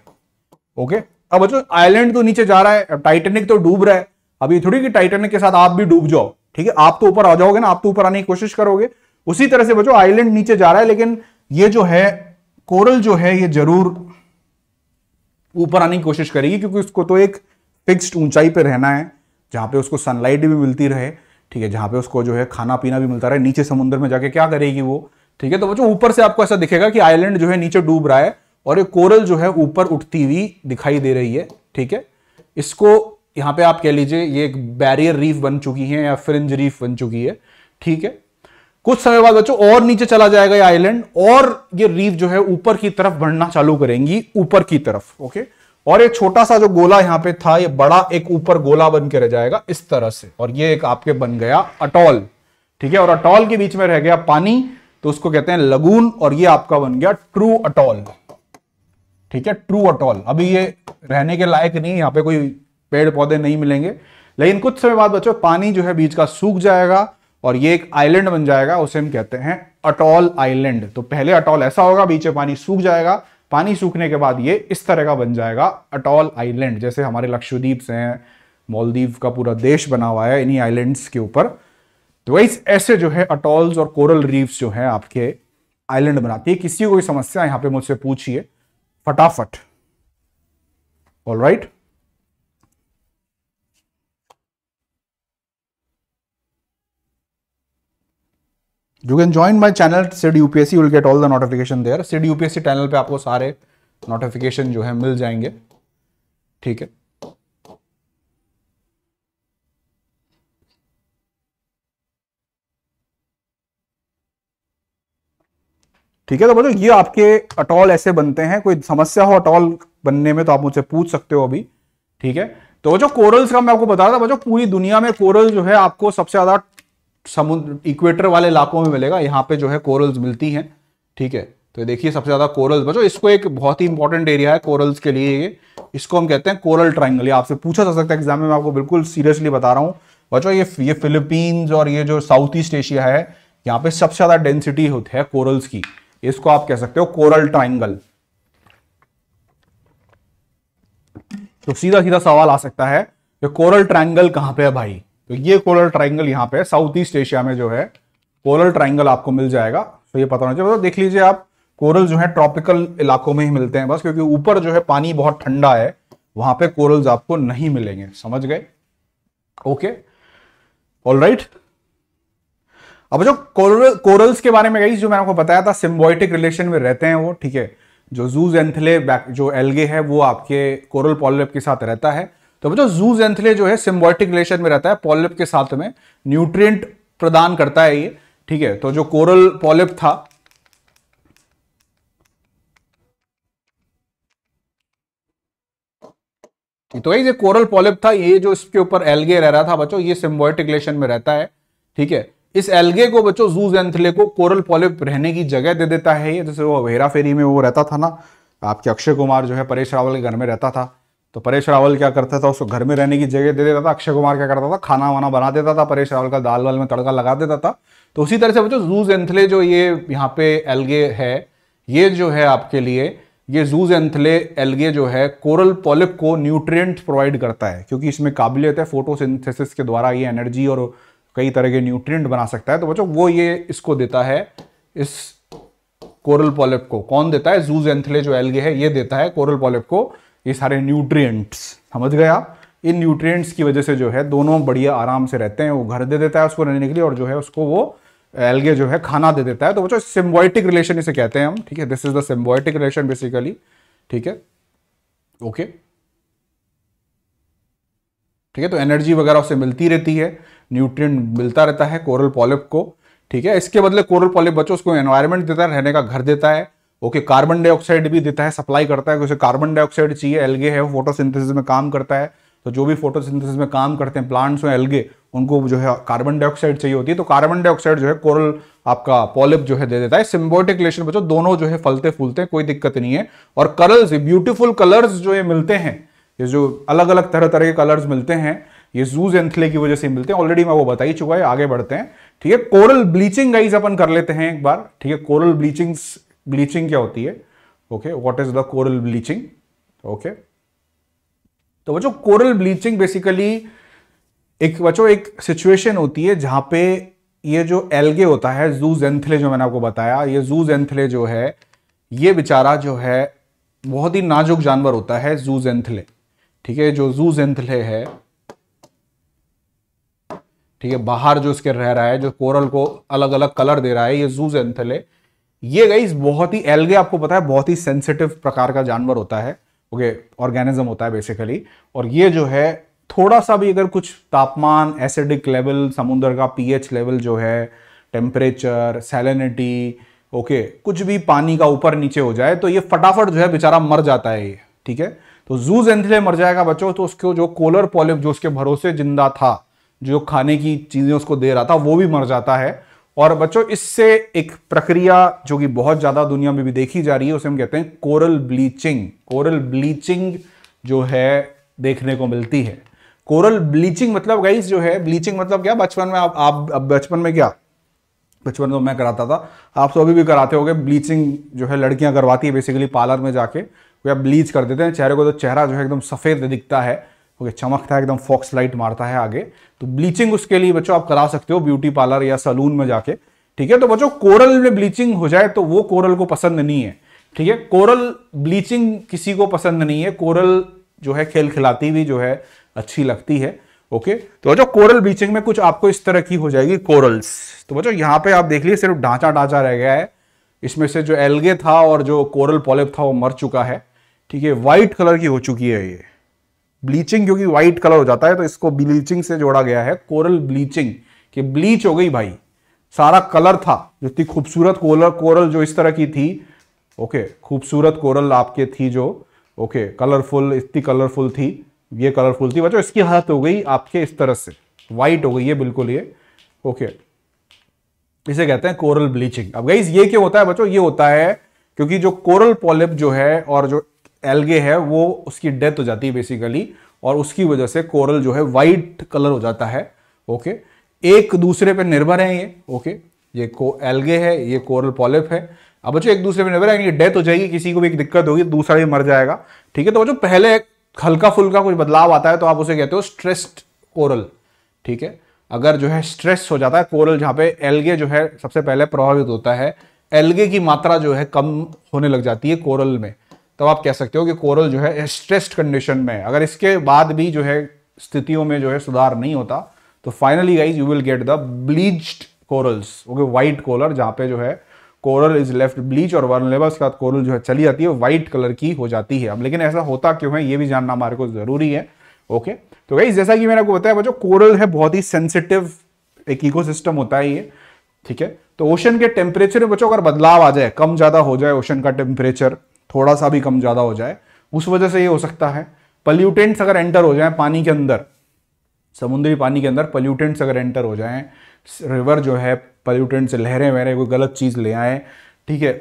ओके अब बच्चों आइलैंड तो नीचे जा रहा है टाइटेनिक तो डूब रहा है अभी थोड़ी कि टाइटेनिक के साथ आप भी डूब जाओ ठीक है आप तो ऊपर आ जाओगे ना आप तो ऊपर आने की कोशिश करोगे उसी तरह से बच्चों आइलैंड नीचे जा रहा है लेकिन ये जो है कोरल जो है ये जरूर ऊपर आने की कोशिश करेगी क्योंकि उसको तो एक फिक्स्ड ऊंचाई पर रहना है जहां पे उसको सनलाइट भी मिलती रहे ठीक है जहां पे उसको जो है खाना पीना भी मिलता रहे नीचे समुद्र में जाके क्या करेगी वो ठीक है तो बच्चों ऊपर से आपको ऐसा दिखेगा कि आइलैंड जो है नीचे डूब रहा है और ये कोरल जो है ऊपर उठती हुई दिखाई दे रही है ठीक है इसको यहाँ पे आप कह लीजिए ये एक बैरियर रीफ बन चुकी है या फ्रिंज रीफ बन चुकी है ठीक है कुछ समय बाद बच्चों और नीचे चला जाएगा ये आइलैंड और ये रीफ जो है ऊपर की तरफ बढ़ना चालू करेंगी ऊपर की तरफ ओके और ये छोटा सा जो गोला यहां पे था ये बड़ा एक ऊपर गोला बन के रह जाएगा इस तरह से और ये एक आपके बन गया अटॉल ठीक है और अटॉल के बीच में रह गया पानी तो उसको कहते हैं लगून और ये आपका बन गया ट्रू अटॉल ठीक है ट्रू अटॉल अभी ये रहने के लायक नहीं यहां पे कोई पेड़ पौधे नहीं मिलेंगे लेकिन कुछ समय बाद बच्चों पानी जो है बीच का सूख जाएगा और ये एक आइलैंड बन जाएगा उसे हम कहते हैं अटॉल आइलैंड तो पहले अटॉल ऐसा होगा बीच में पानी सूख जाएगा पानी सूखने के बाद ये इस तरह का बन जाएगा अटॉल आइलैंड जैसे हमारे लक्षद्वीप से हैं मालदीव का पूरा देश बना हुआ है इन्हीं आइलैंड्स के ऊपर तो वही ऐसे जो है अटॉल्स और कोरल रीफ्स जो है आपके आइलैंड बनाती है किसी कोई समस्या यहां पे मुझसे पूछिए फटाफट all right right? You can join my channel Sid UPSC will get all the notification there Sid UPSC channel पे आपको सारे नोटिफिकेशन जो है मिल जाएंगे ठीक है ठीक है तो बोलो ये आपके अटॉल ऐसे बनते हैं कोई समस्या हो अटॉल बनने में तो आप मुझसे पूछ सकते हो अभी ठीक है तो जो कोरल्स का मैं आपको बता रहा था बच्चों पूरी दुनिया में कोरल जो है आपको सबसे ज्यादा समुद्र इक्वेटर वाले इलाकों में मिलेगा यहाँ पे जो है कोरल्स मिलती हैं ठीक है तो देखिए सबसे ज्यादा कोरल्स बचो इसको एक बहुत ही इंपॉर्टेंट एरिया है कोरल्स के लिए ये इसको हम कहते हैं कोरल ट्राइंगल ये आपसे पूछा जा सकता है एग्जाम में मैं आपको बिल्कुल सीरियसली बता रहा हूँ बचो ये ये फिलिपींस और ये जो साउथ ईस्ट एशिया है यहाँ पे सबसे ज्यादा डेंसिटी होती है कोरल्स की इसको आप कह सकते हो कोरल ट्राइंगल तो सीधा सीधा सवाल आ सकता है कि कोरल ट्राइंगल कहां पे है भाई तो ये कोलर ट्राइंगल यहाँ पे साउथ ईस्ट एशिया में जो है कोरल ट्राइंगल आपको मिल जाएगा तो ये पता होना चाहिए तो देख लीजिए आप कोरल जो है ट्रॉपिकल इलाकों में ही मिलते हैं बस क्योंकि ऊपर जो है पानी बहुत ठंडा है वहां पे कोरल्स आपको नहीं मिलेंगे समझ गए ओके ऑल राइट अब जो कोरल कोरल्स के बारे में गई जो मैंने आपको बताया था सिम्बॉइटिक रिलेशन में रहते हैं वो ठीक है जो जूज एंथले जो एल्गे है वो आपके कोरल पॉलिप के साथ रहता है तो बच्चों जू जेंथले जो है सिम्बोटिक रिलेशन में रहता है पॉलिप के साथ में न्यूट्रिएंट प्रदान करता है ये ठीक है तो जो कोरल पॉलिप था तो ये कोरल पॉलिप था ये जो इसके ऊपर एलगे रह रहा था बच्चों ये सिम्बोटिक रिलेशन में रहता है ठीक है इस एलगे को बच्चों जूज एंथले को कोरल पॉलिप रहने की जगह दे देता है ये जैसे वो हेरा फेरी में वो रहता था ना आपके अक्षय कुमार जो है परेश रावल के घर में रहता था तो परेश रावल क्या करता था उसको घर में रहने की जगह दे देता था अक्षय कुमार क्या करता था खाना वाना बना देता था परेश रावल का दाल वाल में तड़का लगा देता था तो उसी तरह से बच्चों जूज एंथले जो ये यहाँ पे एलगे है ये जो है आपके लिए ये जूज एंथले एलगे जो है कोरल पॉलिप को न्यूट्रिएंट प्रोवाइड करता है क्योंकि इसमें काबिलियत है फोटोसिंथेसिस के द्वारा ये एनर्जी और कई तरह के न्यूट्रिएंट बना सकता है तो बच्चों वो ये इसको देता है इस कोरल पॉलिप को कौन देता है जूज एंथले जो एलगे है ये देता है कोरल पॉलिप को ये सारे न्यूट्रिएंट्स समझ गया इन न्यूट्रिएंट्स की वजह से जो है दोनों बढ़िया आराम से रहते हैं वो घर दे देता है उसको रहने के लिए और जो है उसको वो एलगे जो है खाना दे देता है तो बच्चों सिम्बॉयटिक रिलेशन इसे कहते हैं हम ठीक है this is the symbiotic relation basically ठीक है ओके ठीक है तो एनर्जी वगैरह उसे मिलती रहती है न्यूट्रिएंट मिलता रहता है कोरल पॉलिप को ठीक है इसके बदले कोरल पॉलिप बच्चों उसको एनवायरमेंट देता है रहने का घर देता है ओके कार्बन डाइऑक्साइड भी देता है सप्लाई करता है उसे कार्बन डाइऑक्साइड चाहिए एलगे है वो फोटोसिंथेसिस में काम करता है तो जो भी फोटोसिंथेसिस में काम करते हैं प्लांट्स और एलगे उनको जो है कार्बन डाइऑक्साइड चाहिए होती है तो कार्बन डाइऑक्साइड जो है कोरल आपका पॉलिप जो है दे देता है सिम्बोटिक रिलेशन बच्चों दोनों जो है फलते फूलते हैं कोई दिक्कत नहीं है और कलर्स ब्यूटीफुल कलर्स जो ये मिलते हैं ये जो अलग अलग तरह तरह के कलर्स मिलते हैं ये जूज एंथले की वजह से मिलते हैं ऑलरेडी मैं वो बता ही चुका है आगे बढ़ते हैं ठीक है कोरल ब्लीचिंग गाइज अपन कर लेते हैं एक बार ठीक है कोरल ब्लीचिंग्स ब्लीचिंग क्या होती है okay what is the coral bleaching okay तो बच्चों कोरल ब्लीचिंग बेसिकली एक बच्चों एक सिचुएशन होती है जहां पे ये जो एल्गे होता है जूज एंथले जो मैंने आपको बताया ये जूज एंथले जो है ये बेचारा जो है बहुत ही नाजुक जानवर होता है जूज एंथले ठीक है जो जूज एंथले है ठीक है बाहर जो इसके रह रहा है जो कोरल को अलग अलग कलर दे रहा है ये जूज एंथले ये गाइस बहुत ही एल्गे आपको पता है बहुत ही सेंसिटिव प्रकार का जानवर होता है ओके ऑर्गेनिज्म होता है बेसिकली और ये जो है थोड़ा सा भी अगर कुछ तापमान एसिडिक लेवल समुद्र का पीएच लेवल जो है टेम्परेचर सैलिनिटी ओके कुछ भी पानी का ऊपर नीचे हो जाए तो ये फटाफट जो है बेचारा मर जाता है ये ठीक है तो जूज एंथिले मर जाएगा बच्चों तो उसको जो कोलर पॉलिप जो उसके भरोसे जिंदा था जो खाने की चीज़ें उसको दे रहा था वो भी मर जाता है और बच्चों इससे एक प्रक्रिया जो कि बहुत ज़्यादा दुनिया में भी देखी जा रही है उसे हम कहते हैं कोरल ब्लीचिंग कोरल ब्लीचिंग जो है देखने को मिलती है कोरल ब्लीचिंग मतलब गाइस जो है ब्लीचिंग मतलब क्या बचपन में आप आप बचपन में क्या बचपन में तो मैं कराता था आप तो अभी भी कराते हो ब्लीचिंग जो है लड़कियां करवाती है बेसिकली पार्लर में जाके या ब्लीच कर देते हैं चेहरे को तो चेहरा जो है एकदम सफ़ेद दिखता है ओके चमकता है एकदम फॉक्स लाइट मारता है आगे तो ब्लीचिंग उसके लिए बच्चों आप करा सकते हो ब्यूटी पार्लर या सलून में जाके ठीक है तो बच्चों कोरल में ब्लीचिंग हो जाए तो वो कोरल को पसंद नहीं है ठीक है कोरल ब्लीचिंग किसी को पसंद नहीं है कोरल जो है खेल खिलाती हुई जो है अच्छी लगती है ओके तो बच्चों कोरल ब्लीचिंग में कुछ आपको इस तरह की हो जाएगी कोरल्स तो बच्चों यहाँ पे आप देख लिए सिर्फ ढांचा ढांचा रह गया है इसमें से जो एल्गे था और जो कोरल पॉलिप था वो मर चुका है ठीक है व्हाइट कलर की हो चुकी है ये ब्लीचिंग क्योंकि व्हाइट कलर हो जाता है तो इसको ब्लीचिंग से जोड़ा गया है कोरल ब्लीचिंग कि ब्लीच हो गई भाई सारा कलर था जो इतनी खूबसूरत कोरल कोरल जो इस तरह की थी ओके खूबसूरत कोरल आपके थी जो ओके कलरफुल इतनी कलरफुल थी ये कलरफुल थी बच्चों इसकी हालत हो गई आपके इस तरह से वाइट हो गई है बिल्कुल ये ओके इसे कहते हैं कोरल ब्लीचिंग अब गई ये क्यों होता है बच्चों ये होता है क्योंकि जो कोरल पॉलिप जो है और जो एल्गे है वो उसकी डेथ हो जाती है बेसिकली और उसकी वजह से कोरल जो है वाइट कलर हो जाता है ओके एक दूसरे पर निर्भर है ये ओके ये को एल्गे है ये कोरल पॉलिप है अब बच्चों एक दूसरे पर निर्भर है डेथ हो जाएगी किसी को भी एक दिक्कत होगी दूसरा भी मर जाएगा ठीक है तो बच्चों पहले हल्का फुल्का कुछ बदलाव आता है तो आप उसे कहते हो स्ट्रेस्ड कोरल ठीक है अगर जो है स्ट्रेस हो जाता है कोरल जहाँ पे एल्गे जो है सबसे पहले प्रभावित होता है एल्गे की मात्रा जो है कम होने लग जाती है कोरल में तो आप कह सकते हो कि कोरल जो है स्ट्रेस्ड कंडीशन में है अगर इसके बाद भी जो है स्थितियों में जो है सुधार नहीं होता तो finally guys you will get the bleached corals okay white colour जहाँ पे जो है कोरल इज लेफ्ट ब्लीच और वर्नलेबल के बाद कोरल जो है चली जाती है वाइट कलर की हो जाती है अब लेकिन ऐसा होता क्यों है ये भी जानना हमारे को जरूरी है ओके okay? तो गाइज जैसा कि मैंने आपको बताया बच्चों कोरल है बहुत ही सेंसिटिव एक इको होता है ये ठीक है तो ओशन के टेम्परेचर में बच्चों अगर बदलाव आ जाए कम ज्यादा हो जाए ओशन का टेम्परेचर थोड़ा सा भी कम ज़्यादा हो जाए उस वजह से ये हो सकता है पल्यूटेंट्स अगर एंटर हो जाए पानी के अंदर समुद्री पानी के अंदर पल्यूटेंट्स अगर एंटर हो जाए रिवर जो है पल्यूटेंट से लहरें वहरें कोई गलत चीज़ ले आए ठीक है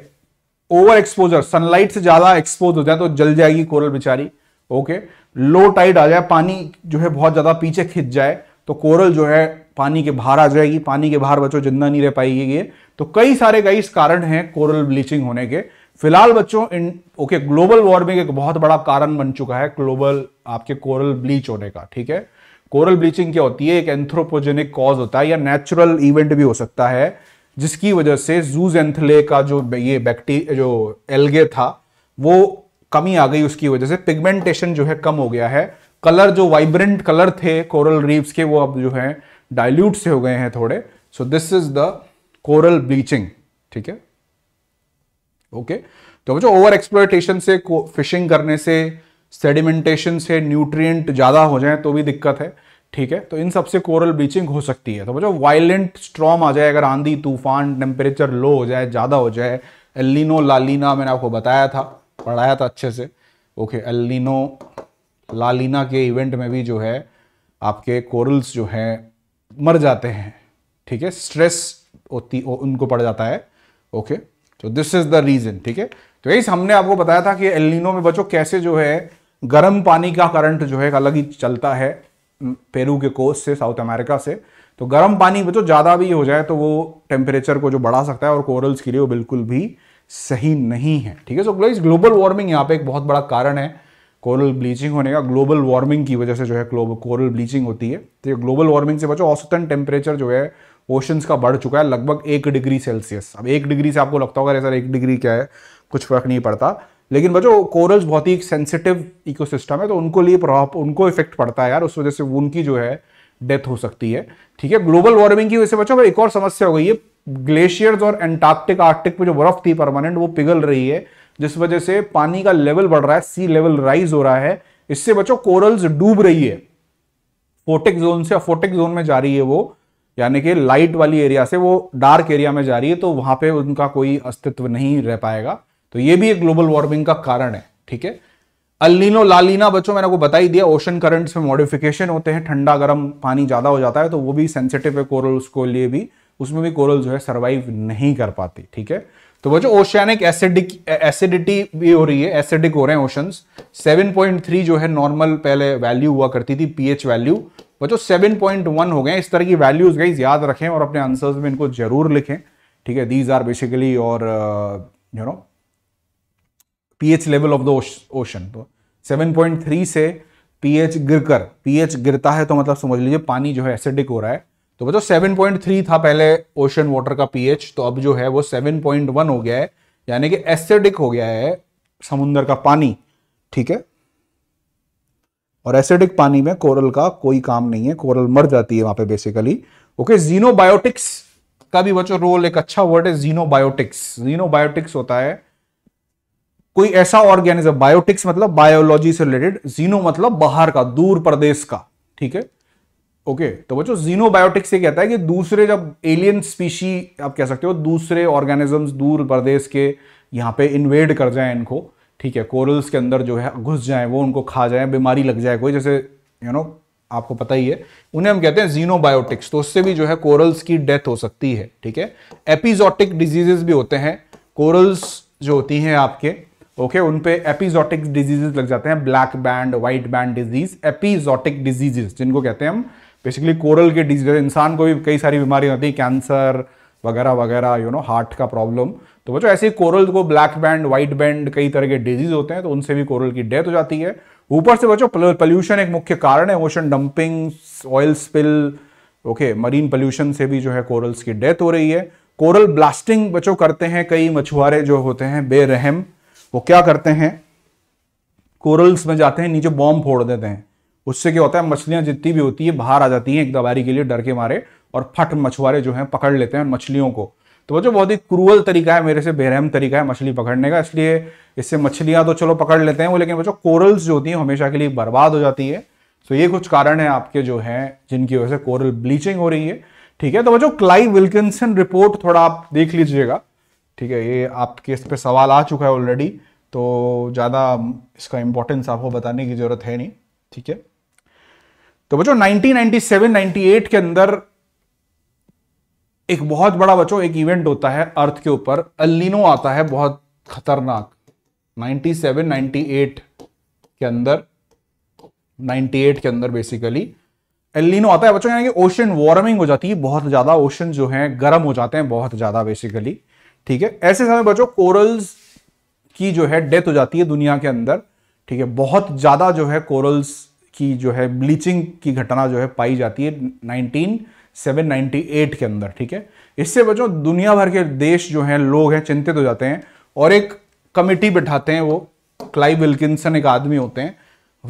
ओवर एक्सपोजर सनलाइट से ज़्यादा एक्सपोज हो जाए तो जल जाएगी कोरल बेचारी ओके लो टाइड आ जाए पानी जो है बहुत ज़्यादा पीछे खिंच जाए तो कोरल जो है पानी के बाहर आ जाएगी पानी के बाहर बच्चों जिंदा नहीं रह पाएगी ये तो कई सारे कई कारण हैं कोरल ब्लीचिंग होने के फिलहाल बच्चों इन ओके ग्लोबल वार्मिंग एक बहुत बड़ा कारण बन चुका है ग्लोबल आपके कोरल ब्लीच होने का ठीक है कोरल ब्लीचिंग क्या होती है एक एंथ्रोपोजेनिक कॉज होता है या नेचुरल इवेंट भी हो सकता है जिसकी वजह से जूज एंथले का जो ये बैक्टी जो एल्गे था वो कमी आ गई उसकी वजह से पिगमेंटेशन जो है कम हो गया है कलर जो वाइब्रेंट कलर थे कोरल रीव्स के वो अब जो है डाइल्यूट से हो गए हैं थोड़े so this is the coral bleaching ठीक है ओके तो बच्चों ओवर एक्सप्लोइटेशन से फिशिंग करने से सेडिमेंटेशन से न्यूट्रिएंट ज़्यादा हो जाए तो भी दिक्कत है ठीक है तो इन सबसे कोरल ब्लीचिंग हो सकती है तो बच्चों वायलेंट स्ट्रॉम आ जाए अगर आंधी तूफान टेम्परेचर लो हो जाए ज़्यादा हो जाए एलिनो लालीना मैंने आपको बताया था पढ़ाया था अच्छे से ओके एलिनो लालीना के इवेंट में भी जो है आपके कोरल्स जो हैं मर जाते हैं ठीक है स्ट्रेस होती उनको पड़ जाता है ओके तो दिस इज द रीजन ठीक है तो यही हमने आपको बताया था कि एलिनो में बच्चों कैसे जो है गर्म पानी का करंट जो है अलग ही चलता है पेरू के कोस से साउथ अमेरिका से तो गर्म पानी बच्चों ज़्यादा भी हो जाए तो वो टेम्परेचर को जो बढ़ा सकता है और कोरल्स के लिए वो बिल्कुल भी सही नहीं है ठीक है सो गाइस ग्लोबल वार्मिंग यहाँ पे एक बहुत बड़ा कारण है कोरल ब्लीचिंग होने का ग्लोबल वार्मिंग की वजह से जो है कोरल ब्लीचिंग होती है तो ग्लोबल वार्मिंग से बचो औसतन टेम्परेचर जो है ओशंस का बढ़ चुका है लगभग एक डिग्री सेल्सियस अब एक डिग्री से आपको लगता होगा सर एक डिग्री क्या है कुछ फर्क नहीं पड़ता लेकिन बच्चों कोरल्स बहुत ही सेंसिटिव इकोसिस्टम है तो उनको लिए प्रभाव उनको इफेक्ट पड़ता है यार उस वजह से उनकी जो है डेथ हो सकती है ठीक है ग्लोबल वार्मिंग की वजह से बच्चों एक और समस्या हो गई है ग्लेशियर्स और एंटार्क्टिक आर्टिक में जो बर्फ थी परमानेंट वो पिघल रही है जिस वजह से पानी का लेवल बढ़ रहा है सी लेवल राइज हो रहा है इससे बच्चों कोरल्स डूब रही है फोटिक जोन से फोटिक जोन में जा रही है वो यानी कि लाइट वाली एरिया से वो डार्क एरिया में जा रही है तो वहां पे उनका कोई अस्तित्व नहीं रह पाएगा तो ये भी एक ग्लोबल वार्मिंग का कारण है ठीक है अल्लीनो लालीना बच्चों मैंने आपको बता ही दिया ओशन करंट्स में मॉडिफिकेशन होते हैं ठंडा गर्म पानी ज़्यादा हो जाता है तो वो भी सेंसिटिव है कोरल्स को लिए भी उसमें भी कोरल जो है सर्वाइव नहीं कर पाती ठीक है तो वो जो ओशियानिक एसिडिक एसिडिटी भी हो रही है एसिडिक हो रहे हैं पॉइंट 7.3 जो है नॉर्मल पहले वैल्यू हुआ करती थी पीएच वैल्यू वो जो 7.1 हो गए इस तरह की वैल्यूज गई याद रखें और अपने आंसर्स में इनको जरूर लिखें ठीक है दीज आर बेसिकली और you know pH level of the ocean तो 7.3 से पीएच गिरकर पीएच गिरता है तो मतलब समझ लीजिए पानी जो है एसिडिक हो रहा है तो बच्चों थ्री था पहले ओशन वाटर का पीएच तो अब जो है वो सेवन पॉइंट वन हो गया है यानी कि एसिडिक हो गया है समुंदर का पानी ठीक है और एसिडिक पानी में कोरल का कोई काम नहीं है कोरल मर जाती है वहां पे बेसिकली ओके जीनोबायोटिक्स का भी बच्चों रोल एक अच्छा वर्ड है जीनोबायोटिक्स जीनोबायोटिक्स होता है कोई ऐसा ऑर्गेनिज्म बायोटिक्स मतलब बायोलॉजी से रिलेटेड जीनो मतलब बाहर का दूर प्रदेश का ठीक है ओके okay, तो बच्चों जीनोबायोटिक्स से कहता है कि दूसरे जब एलियन स्पीशी आप कह सकते हो दूसरे ऑर्गेनिजम्स दूर प्रदेश के यहाँ पे इन्वेड कर जाए इनको ठीक है कोरल्स के अंदर जो है घुस जाए वो उनको खा जाए बीमारी लग जाए कोई जैसे यू you नो know, आपको पता ही है उन्हें हम कहते हैं जीनोबायोटिक्स तो उससे भी जो है कोरल्स की डेथ हो सकती है ठीक है एपिजोटिक डिजीजेस भी होते हैं कोरल्स जो होती हैं आपके ओके okay, उन पे एपिजोटिक डिजीजेस लग जाते हैं black band white band disease epizootic diseases जिनको कहते हैं हम बेसिकली कोरल के डिजीज इंसान को भी कई सारी बीमारियां होती हैं कैंसर वगैरह वगैरह यू नो हार्ट का प्रॉब्लम तो बच्चों ऐसे ही कोरल को ब्लैक बैंड व्हाइट बैंड कई तरह के डिजीज होते हैं तो उनसे भी कोरल की डेथ हो जाती है ऊपर से बच्चों पॉल्यूशन एक मुख्य कारण है ocean dumping oil spill okay marine pollution से भी जो है कोरल्स की डेथ हो रही है कोरल ब्लास्टिंग बच्चों करते हैं कई मछुआरे जो होते हैं बेरहम वो क्या करते हैं कोरल्स में जाते हैं नीचे बॉम्ब फोड़ देते हैं उससे क्या होता है मछलियां जितनी भी होती है बाहर आ जाती हैं एक दवारी के लिए डर के मारे और फट मछुआरे जो हैं पकड़ लेते हैं मछलियों को तो जो बहुत ही क्रूअल तरीका है मेरे से बेरहम तरीका है मछली पकड़ने का इसलिए इससे मछलियां तो चलो पकड़ लेते हैं वो लेकिन जो कोरल्स जो होती हैं हमेशा के लिए बर्बाद हो जाती है तो ये कुछ कारण है आपके जो हैं जिनकी वजह से कोरल ब्लीचिंग हो रही है ठीक है तो जो क्लाई विल्किसन रिपोर्ट थोड़ा आप देख लीजिएगा ठीक है ये आपके इस पर सवाल आ चुका है ऑलरेडी तो ज़्यादा इसका इंपॉर्टेंस आपको बताने की ज़रूरत है नहीं ठीक है तो बच्चों 1997-98 के अंदर एक बहुत बड़ा बच्चों एक इवेंट होता है अर्थ के ऊपर अलिनो आता है बहुत खतरनाक 97-98 के अंदर 98 के अंदर बेसिकली एलिनो आता है बच्चों यानी कि ओशन वार्मिंग हो जाती है बहुत ज्यादा ओशन जो है गर्म हो जाते हैं बहुत ज्यादा बेसिकली ठीक है ऐसे समय बच्चों कोरल्स की जो है डेथ हो जाती है दुनिया के अंदर ठीक है बहुत ज्यादा जो है कोरल्स की जो है ब्लीचिंग की घटना जो है पाई जाती है एट के अंदर ठीक है इससे बचो दुनिया भर के देश जो हैं लोग हैं चिंतित हो जाते हैं और एक कमेटी बैठाते हैं वो क्लाइव विल्किसन एक आदमी होते हैं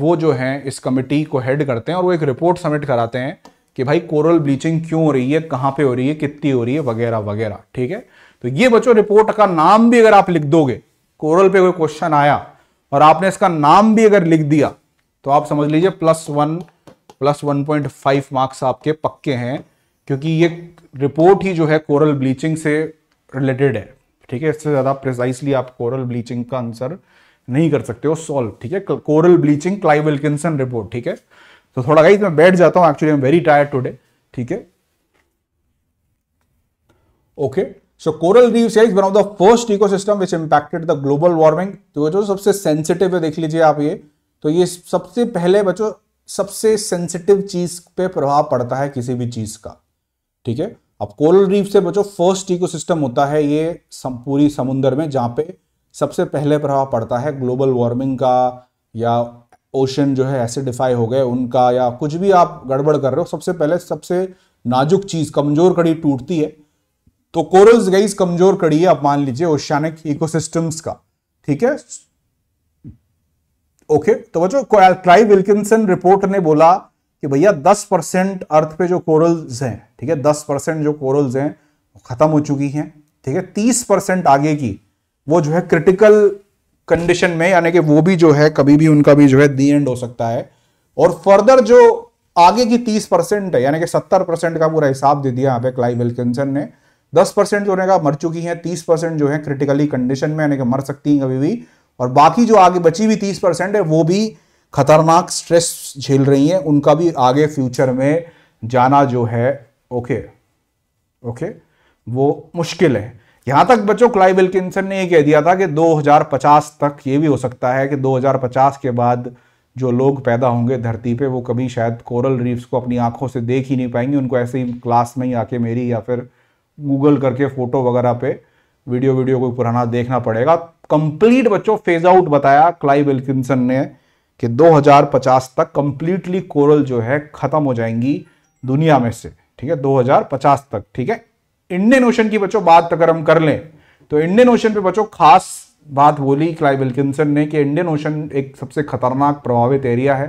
वो जो है इस कमेटी को हेड करते हैं और वो एक रिपोर्ट सबमिट कराते हैं कि भाई कोरल ब्लीचिंग क्यों हो रही है कहाँ पे हो रही है कितनी हो रही है वगैरह वगैरह ठीक है तो ये बच्चों रिपोर्ट का नाम भी अगर आप लिख दोगे कोरल पे कोई क्वेश्चन आया और आपने इसका नाम भी अगर लिख दिया तो आप समझ लीजिए plus one plus one point five marks आपके पक्के हैं क्योंकि ये रिपोर्ट ही जो है कोरल ब्लीचिंग से रिलेटेड है ठीक है इससे ज़्यादा प्रिसाइसली आप कोरल ब्लीचिंग का आंसर नहीं कर सकते हो सॉल्व ठीक है coral bleaching Clive Wilkinson report ठीक है तो थोड़ा गाइस मैं बैठ जाता हूं actually I am very tired today ठीक है okay so coral reef is one of the first ecosystem which impacted the global warming तो जो सबसे सेंसिटिव है देख लीजिए आप ये तो ये सबसे पहले बच्चों सबसे सेंसिटिव चीज पे प्रभाव पड़ता है किसी भी चीज का ठीक है अब कोरल रीफ से बच्चों फर्स्ट इकोसिस्टम होता है ये सम, पूरी समुन्द्र में जहाँ पे सबसे पहले प्रभाव पड़ता है ग्लोबल वार्मिंग का या ओशन जो है एसिडिफाई हो गए उनका या कुछ भी आप गड़बड़ कर रहे हो सबसे पहले सबसे नाजुक चीज़ कमज़ोर कड़ी टूटती है तो कोरल्स गईस कमज़ोर कड़ी है आप मान लीजिए ओशानिक इकोसिस्टम्स का ठीक है ओके तो बच्चों क्लाइव विल्किसन रिपोर्ट ने बोला कि भैया 10 परसेंट अर्थ पे जो कोरल्स हैं ठीक है 10 परसेंट जो कोरल्स हैं वो खत्म हो चुकी हैं ठीक है तीस परसेंट आगे की वो जो है क्रिटिकल कंडीशन में यानी कि वो भी जो है कभी भी उनका भी जो है दी एंड हो सकता है और फर्दर जो आगे की तीस परसेंट है यानी कि सत्तर परसेंट का पूरा हिसाब दे दिया यहाँ पे क्लाइव विल्किसन ने दस परसेंट जो है मर चुकी है तीस परसेंट जो है क्रिटिकली कंडीशन में यानी कि मर सकती है कभी भी और बाकी जो आगे बची हुई तीस परसेंट है वो भी खतरनाक स्ट्रेस झेल रही हैं उनका भी आगे फ्यूचर में जाना जो है ओके ओके वो मुश्किल है यहां तक बच्चों क्लाइव विल्किंसन ने यह कह दिया था कि 2050 तक ये भी हो सकता है कि 2050 के बाद जो लोग पैदा होंगे धरती पे वो कभी शायद कोरल रीफ्स को अपनी आंखों से देख ही नहीं पाएंगे उनको ऐसे ही क्लास में ही आके मेरी या फिर गूगल करके फ़ोटो वगैरह पे वीडियो वीडियो कोई पुराना देखना पड़ेगा कंप्लीट बच्चों फेज आउट बताया क्लाइव विल्किसन ने कि 2050 तक कंप्लीटली कोरल जो है खत्म हो जाएंगी दुनिया में से ठीक है 2050 तक ठीक है इंडियन ओशन की बच्चों बात अगर हम कर लें तो इंडियन ओशन पे बच्चों खास बात बोली क्लाइव विल्किसन ने कि इंडियन ओशन एक सबसे खतरनाक प्रभावित एरिया है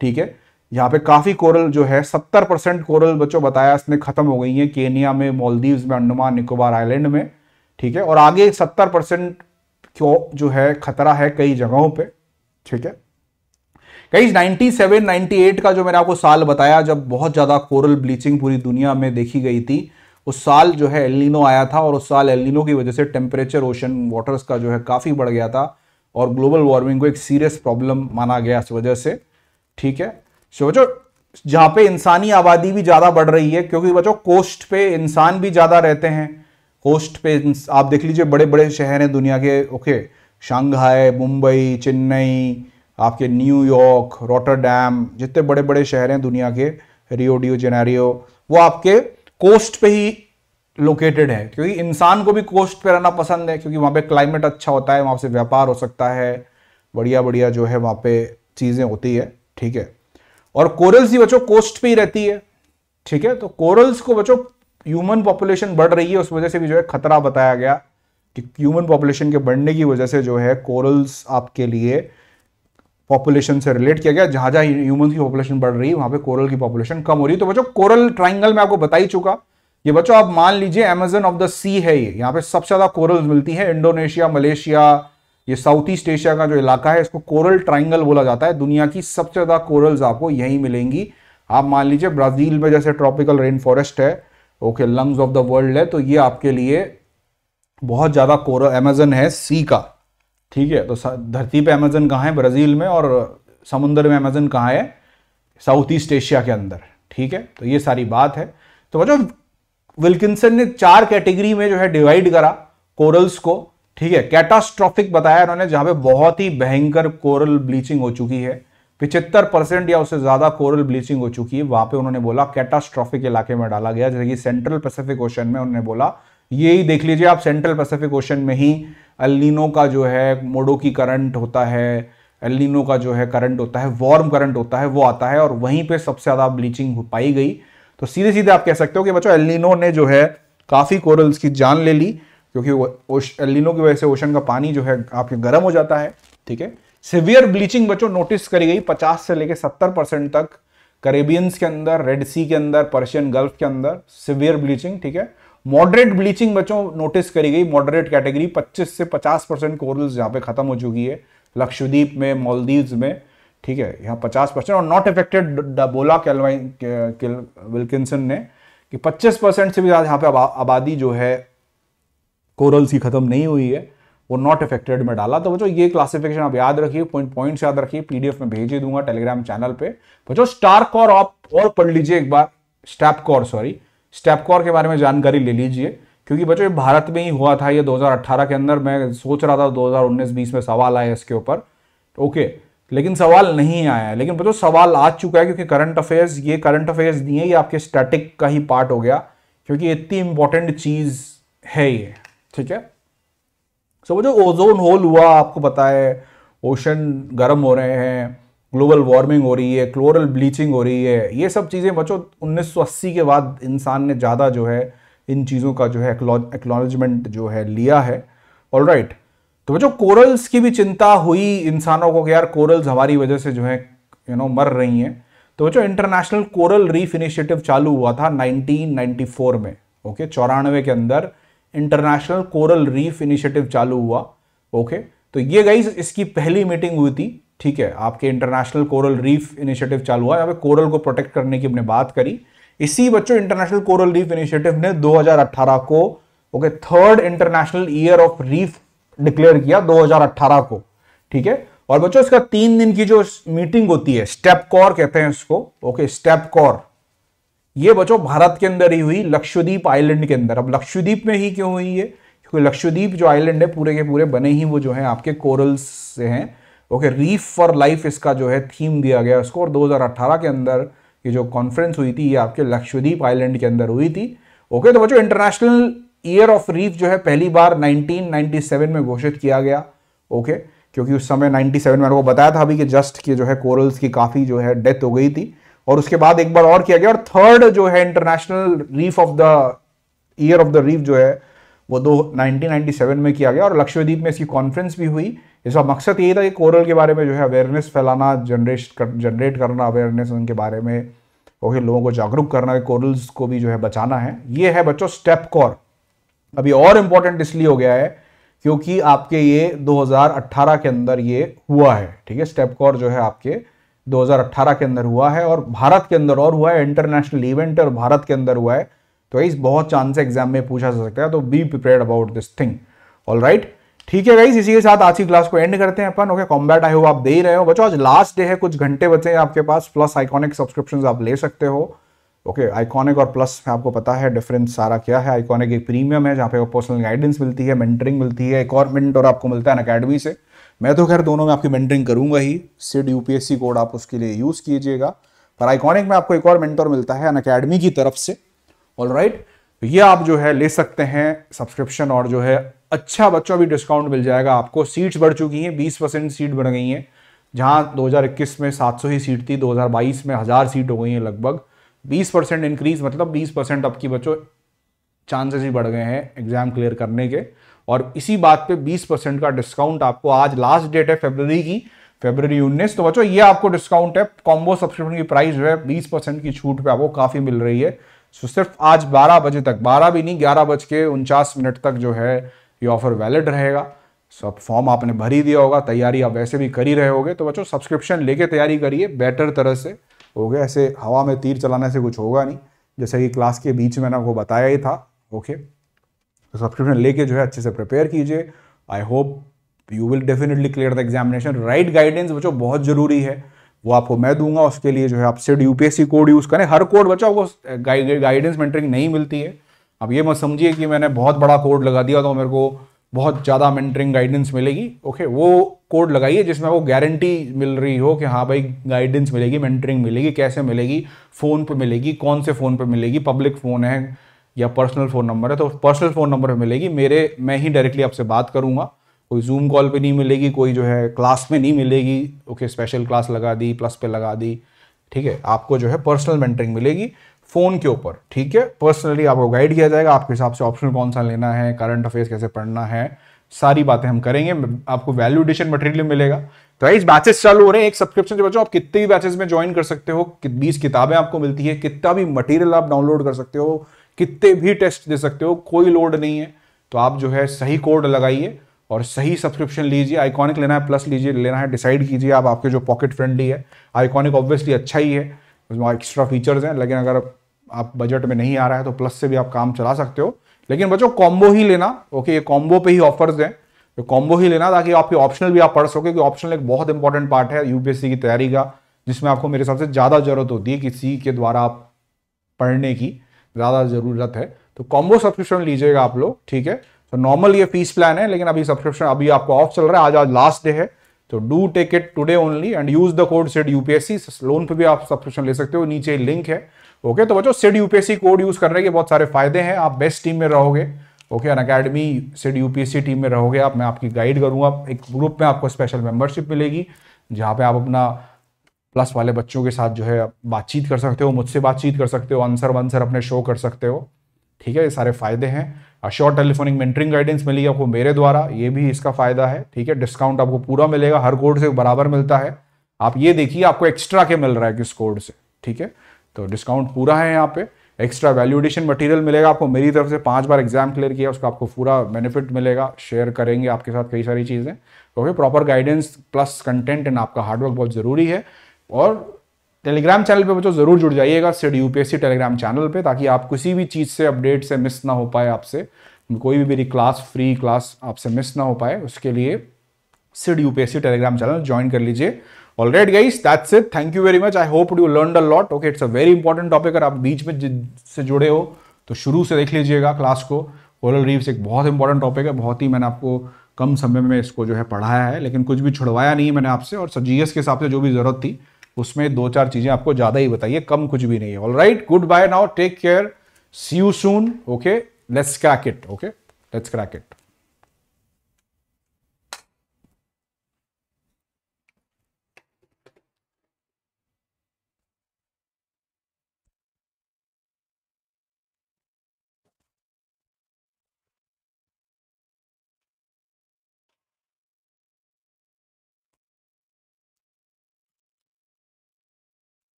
ठीक है यहाँ पे काफ़ी कोरल जो है सत्तर परसेंट कोरल बच्चों बताया इसने खत्म हो गई है केनिया में मॉलदीव में अंडमान निकोबार आइलैंड में ठीक है और आगे सत्तर परसेंट क्यों जो है खतरा है कई जगहों पे ठीक है कई 97, 98 का जो मैंने आपको साल बताया जब बहुत ज़्यादा कोरल ब्लीचिंग पूरी दुनिया में देखी गई थी उस साल जो है एलिनो आया था और उस साल एलिनो की वजह से टेम्परेचर ओशन वाटर्स का जो है काफ़ी बढ़ गया था और ग्लोबल वार्मिंग को एक सीरियस प्रॉब्लम माना गया इस वजह से ठीक है सो बच्चों जहाँ पे इंसानी आबादी भी ज़्यादा बढ़ रही है क्योंकि बच्चों कोस्ट पे इंसान भी ज़्यादा रहते हैं होस्ट पे आप देख लीजिए बड़े बड़े शहर हैं दुनिया के ओके शंघाई मुंबई चेन्नई आपके न्यूयॉर्क रोटरडैम जितने बड़े बड़े शहर हैं दुनिया के रियो डियो जेनारियो वो आपके कोस्ट पे ही लोकेटेड है क्योंकि इंसान को भी कोस्ट पे रहना पसंद है क्योंकि वहाँ पे क्लाइमेट अच्छा होता है वहाँ से व्यापार हो सकता है बढ़िया बढ़िया जो है वहाँ पे चीज़ें होती है ठीक है और कोरल्स ही बच्चों कोस्ट पे ही रहती है ठीक है तो कोरल्स को बच्चों ह्यूमन पॉपुलेशन बढ़ रही है उस वजह से भी जो है खतरा बताया गया कि ह्यूमन पॉपुलेशन के बढ़ने की वजह से जो है कोरल्स आपके लिए पॉपुलेशन से रिलेट किया गया जहां जहां ह्यूमन की पॉपुलेशन बढ़ रही है वहां पे कोरल की पॉपुलेशन कम हो रही है तो बच्चों कोरल ट्राइंगल में आपको बता ही चुका ये बच्चों आप मान लीजिए एमेजन ऑफ द सी है ये यहाँ पे सबसे ज्यादा कोरल मिलती है इंडोनेशिया मलेशिया ये साउथ ईस्ट एशिया का जो इलाका है इसको कोरल ट्राइंगल बोला जाता है दुनिया की सबसे ज्यादा कोरल्स आपको यहीं मिलेंगी आप मान लीजिए ब्राजील में जैसे ट्रॉपिकल रेन फॉरेस्ट है okay lungs of the world है तो ये आपके लिए बहुत ज़्यादा कोर अमेजन है सी का ठीक है तो धरती पे अमेजन कहाँ है ब्राज़ील में और समुंदर में अमेजन कहाँ है साउथ ईस्ट एशिया के अंदर ठीक है तो ये सारी बात है तो बच्चों विल्किंसन ने चार कैटेगरी में जो है डिवाइड करा कोरल्स को ठीक है कैटास्ट्रॉफिक बताया उन्होंने जहाँ पे बहुत ही भयंकर कोरल ब्लीचिंग हो चुकी है पिछहत्तर परसेंट या उससे ज़्यादा कोरल ब्लीचिंग हो चुकी है वहां पे उन्होंने बोला कैटास्ट्रॉफिक इलाके में डाला गया जैसे कि सेंट्रल पैसिफिक ओशन में उन्होंने बोला ये ही देख लीजिए आप सेंट्रल पैसिफिक ओशन में ही अल्लिनो का जो है मोडो की करंट होता है एलिनो का जो है करंट होता है वार्म करंट होता है वो आता है और वहीं पे सबसे ज़्यादा ब्लीचिंग पाई गई तो सीधे सीधे आप कह सकते हो कि बच्चों एल्लिनो ने जो है काफ़ी कोरल्स की जान ले ली क्योंकि एलिनो की वजह से ओशन का पानी जो है आपके गर्म हो जाता है ठीक है सिवियर ब्लीचिंग बच्चों नोटिस करी गई 50 से लेकर 70 परसेंट तक करेबियंस के अंदर रेड सी के अंदर पर्शियन गल्फ के अंदर सिवियर ब्लीचिंग ठीक है मॉडरेट ब्लीचिंग बच्चों नोटिस करी गई मॉडरेट कैटेगरी 25 से 50 परसेंट कोरल्स यहाँ पे खत्म हो चुकी है लक्षद्वीप में मालदीव्स में ठीक है यहाँ पचास परसेंट और नॉट इफेक्टेड डबोला कैलवाइन विल्किसन ने कि पच्चीस परसेंट से भी ज़्यादा यहाँ पे आबादी जो है कोरल्स की खत्म नहीं हुई है वो नॉट इफेक्टेड में डाला तो बच्चों ये क्लासिफिकेशन आप याद रखिए पॉइंट पॉइंट्स याद रखिए पीडीएफ में भेज ही दूंगा टेलीग्राम चैनल पे बच्चों स्टार कॉर आप और पढ़ लीजिए एक बार स्टैप कॉर सॉरी स्टैप कॉर के बारे में जानकारी ले लीजिए क्योंकि बच्चों ये भारत में ही हुआ था ये 2018 के अंदर मैं सोच रहा था 2019-20 में सवाल आए इसके ऊपर ओके लेकिन सवाल नहीं आया है लेकिन बच्चों सवाल आ चुका है क्योंकि करंट अफेयर्स ये करंट अफेयर्स नहीं है ये आपके स्टैटिक का ही पार्ट हो गया क्योंकि इतनी इंपॉर्टेंट चीज़ है ये ठीक है सो वो जो ओजोन होल हुआ आपको पता है ओशन गर्म हो रहे हैं ग्लोबल वार्मिंग हो रही है क्लोरल ब्लीचिंग हो रही है ये सब चीज़ें बच्चों 1980 के बाद इंसान ने ज़्यादा जो है इन चीज़ों का जो है एक्नोलॉजमेंट जो है लिया है ऑल राइट right. तो बच्चों कोरल्स की भी चिंता हुई इंसानों को कि यार कोरल्स हमारी वजह से जो है यू नो मर रही हैं तो बच्चों इंटरनेशनल कोरल रीफ इनिशिएटिव चालू हुआ था 1994 में ओके चौरानवे के अंदर इंटरनेशनल कोरल रीफ इनिशिएटिव चालू हुआ ओके तो ये गई इसकी पहली मीटिंग हुई थी ठीक है आपके इंटरनेशनल कोरल रीफ इनिशिएटिव चालू हुआ यहाँ पे कोरल को प्रोटेक्ट करने की हमने बात करी इसी बच्चों इंटरनेशनल कोरल रीफ इनिशिएटिव ने 2018 को okay third international year of reef declare किया 2018 को ठीक है और बच्चों इसका तीन दिन की जो मीटिंग होती है स्टेप कॉर कहते हैं इसको ओके स्टेप कॉर ये बचो भारत के अंदर ही हुई लक्षद्वीप आइलैंड के अंदर अब लक्षद्वीप में ही क्यों हुई है क्योंकि लक्षद्वीप जो आइलैंड है पूरे के पूरे बने ही वो जो है आपके कोरल्स से हैं ओके रीफ फॉर लाइफ इसका जो है थीम दिया गया उसको और 2018 के अंदर ये जो कॉन्फ्रेंस हुई थी ये आपके लक्षद्वीप आइलैंड के अंदर हुई थी ओके तो बच्चों इंटरनेशनल ईयर ऑफ रीफ जो है पहली बार नाइनटीन में घोषित किया गया ओके क्योंकि उस समय 97 में आपको बताया था अभी कि जस्ट की जो है कोरल्स की काफ़ी जो है डेथ हो गई थी और उसके बाद एक बार और किया गया और थर्ड जो है international reef of the year of the reef जो है वो दो 1997 में किया गया और लक्ष्यद्वीप में इसकी कॉन्फ्रेंस भी हुई इसका मकसद यही था कि कोरल के बारे में जो है अवेयरनेस फैलाना जनरेट कर, जनरेट करना अवेयरनेस उनके बारे में ओके लोगों को जागरूक करना है कोरल्स को भी जो है बचाना है ये है बच्चों स्टेप कॉर अभी और इम्पोर्टेंट इसलिए हो गया है क्योंकि आपके ये 2018 के अंदर ये हुआ है ठीक है स्टेप कॉर जो है आपके 2018 के अंदर हुआ है और भारत के अंदर और हुआ है इंटरनेशनल इवेंट और भारत के अंदर हुआ है तो इस बहुत चांस एग्जाम में पूछा जा सकता है तो be prepare about this thing all right ठीक है गाइज इसी के साथ आज की क्लास को एंड करते हैं अपन ओके कॉम्बैट आई हो आप दे ही रहे हो बच्चों आज लास्ट डे है कुछ घंटे बचे हैं आपके पास प्लस आइकॉनिक सब्सक्रिप्शन आप ले सकते हो ओके okay, आइकॉनिक और प्लस में आपको पता है डिफरेंस सारा क्या है आइकॉनिक एक प्रीमियम है जहाँ पे पर्सनल गाइडेंस मिलती है मेंटरिंग मिलती है एक और मिनट और आपको मिलता है अकेडमी से मैं तो खैर दोनों में आपकी मेंटरिंग करूंगा ही सिड यूपीएससी कोड आप उसके लिए यूज़ कीजिएगा पर आइकॉनिक में आपको एक और मेंटर मिलता है अन अकेडमी की तरफ से ऑल राइट तो ये आप जो है ले सकते हैं सब्सक्रिप्शन और जो है अच्छा बच्चों भी डिस्काउंट मिल जाएगा आपको सीट्स बढ़ चुकी हैं बीस परसेंट सीट बढ़ गई हैं जहाँ 2021 में 700 ही सीट थी 2022 में हज़ार सीट हो गई हैं लगभग 20 परसेंट इंक्रीज मतलब 20 परसेंट आपकी बच्चों चांसेस ही बढ़ गए हैं एग्ज़ाम क्लियर करने के और इसी बात पे 20 परसेंट का डिस्काउंट आपको आज लास्ट डेट है फेबररी की फेब्रवरी उन्नीस तो बच्चों ये आपको डिस्काउंट है कॉम्बो सब्सक्रिप्शन की प्राइस जो है बीस परसेंट की छूट पर आपको काफ़ी मिल रही है सो सिर्फ आज बारह बजे तक बारह भी नहीं ग्यारह बज के उनचास मिनट तक जो है ये ऑफर वैलिड रहेगा सो अब फॉर्म आपने भर ही दिया होगा तैयारी आप वैसे भी कर ही रहे होगे तो बच्चों सब्सक्रिप्शन लेके तैयारी करिए बेटर तरह से हो गया ऐसे हवा में तीर चलाने से कुछ होगा नहीं जैसे कि क्लास के बीच में मैंने आपको बताया ही था ओके तो सब्सक्रिप्शन लेके जो है अच्छे से प्रिपेयर कीजिए I hope you will definitely clear the examination right guidance बच्चों बहुत जरूरी है वो आपको मैं दूंगा उसके लिए जो है आप सिड यूपीएससी कोड यूज़ करें हर कोड बच्चा आपको गाइडेंस मेंटरिंग नहीं मिलती है अब ये मत समझिए कि मैंने बहुत बड़ा कोड लगा दिया तो मेरे को बहुत ज़्यादा मेंटरिंग गाइडेंस मिलेगी ओके वो कोड लगाइए जिसमें वो गारंटी मिल रही हो कि हाँ भाई गाइडेंस मिलेगी मेंटरिंग मिलेगी कैसे मिलेगी फ़ोन पे मिलेगी कौन से फ़ोन पे मिलेगी पब्लिक फ़ोन है या पर्सनल फ़ोन नंबर है तो पर्सनल फ़ोन नंबर मिलेगी मेरे मैं ही डायरेक्टली आपसे बात करूँगा कोई जूम कॉल पे नहीं मिलेगी कोई जो है क्लास में नहीं मिलेगी ओके स्पेशल क्लास लगा दी प्लस पे लगा दी ठीक है आपको जो है पर्सनल मेंटरिंग मिलेगी फ़ोन के ऊपर ठीक है पर्सनली आपको गाइड किया जाएगा आपके हिसाब से ऑप्शन कौन सा लेना है करंट अफेयर्स कैसे पढ़ना है सारी बातें हम करेंगे आपको वैल्यू एडिशन मटेरियल मिलेगा तो इस बैचेस चालू हो रहे हैं एक सब्सक्रिप्शन से बचो आप कितने भी बैचेस में ज्वाइन कर सकते हो बीस किताबें आपको मिलती है कितना भी मटेरियल आप डाउनलोड कर सकते हो कितने भी टेस्ट दे सकते हो कोई लोड नहीं है तो आप जो है सही कोड लगाइए और सही सब्सक्रिप्शन लीजिए आइकॉनिक लेना है प्लस लीजिए लेना है डिसाइड कीजिए आप आपके जो पॉकेट फ्रेंडली है आइकॉनिक ऑब्वियसली अच्छा ही है उसमें एक्स्ट्रा फीचर्स हैं लेकिन अगर आप बजट में नहीं आ रहा है तो प्लस से भी आप काम चला सकते हो लेकिन बच्चों कॉम्बो ही लेना ओके ये कॉम्बो पे ही ऑफर्स हैं तो कॉम्बो ही लेना ताकि आपके ऑप्शनल भी आप पढ़ सको क्योंकि ऑप्शनल एक बहुत इंपॉर्टेंट पार्ट है यूपीएससी की तैयारी का जिसमें आपको मेरे हिसाब से ज़्यादा जरूरत होती है किसी के द्वारा आप पढ़ने की ज़्यादा ज़रूरत है तो कॉम्बो सब्सक्रिप्शन लीजिएगा आप लोग ठीक है तो नॉर्मल ये फीस प्लान है लेकिन अभी सब्सक्रिप्शन अभी आपको ऑफ चल रहा है आज आज लास्ट डे है तो do take it today only and use the code Sid UPSC loan पर भी आप सब्सक्रिप्शन ले सकते हो नीचे लिंक है ओके तो बच्चों सेड यूपीएससी कोड यूज करने के बहुत सारे फायदे हैं आप बेस्ट टीम में रहोगे okay Unacademy Sid UPSC team में रहोगे आप मैं आपकी गाइड करूंगा एक ग्रुप में आपको स्पेशल मेंबरशिप मिलेगी जहाँ पे आप अपना प्लस वाले बच्चों के साथ जो है बातचीत कर सकते हो मुझसे बातचीत कर सकते हो आंसर वंसर अपने शो कर सकते हो ठीक है ये सारे फायदे हैं शॉर्ट टेलीफोनिक मेंटरिंग गाइडेंस मिली आपको मेरे द्वारा ये भी इसका फायदा है ठीक है डिस्काउंट आपको पूरा मिलेगा हर कोड से बराबर मिलता है आप ये देखिए आपको एक्स्ट्रा के मिल रहा है किस कोड से ठीक है तो डिस्काउंट पूरा है यहाँ पे एक्स्ट्रा वैल्यूडेशन मटेरियल मिलेगा आपको मेरी तरफ से पांच बार एग्जाम क्लियर किया उसका आपको पूरा बेनिफिट मिलेगा शेयर करेंगे आपके साथ कई सारी चीज़ें okay proper guidance plus content and आपका हार्डवर्क बहुत ज़रूरी है और टेलीग्राम चैनल पे बच्चों ज़रूर जुड़ जाइएगा सिड यूपीएससी टेलीग्राम चैनल पे ताकि आप किसी भी चीज़ से अपडेट से मिस ना हो पाए आपसे कोई भी मेरी क्लास फ्री क्लास आपसे मिस ना हो पाए उसके लिए Sid UPSC Telegram channel join कर लीजिए all right guys that's it thank you very much I hope you learn a lot okay it's a very important topic अगर आप बीच में से जुड़े हो तो शुरू से देख लीजिएगा क्लास को ओरल रीव्स एक बहुत इंपॉर्टेंट टॉपिक है बहुत ही मैंने आपको कम समय में इसको जो है पढ़ाया है लेकिन कुछ भी छुड़वाया नहीं मैंने आपसे और जीएस के हिसाब से जो भी ज़रूरत थी उसमें दो चार चीजें आपको ज्यादा ही बताइए कम कुछ भी नहीं है all right good bye now take care see you soon okay let's crack it okay let's crack it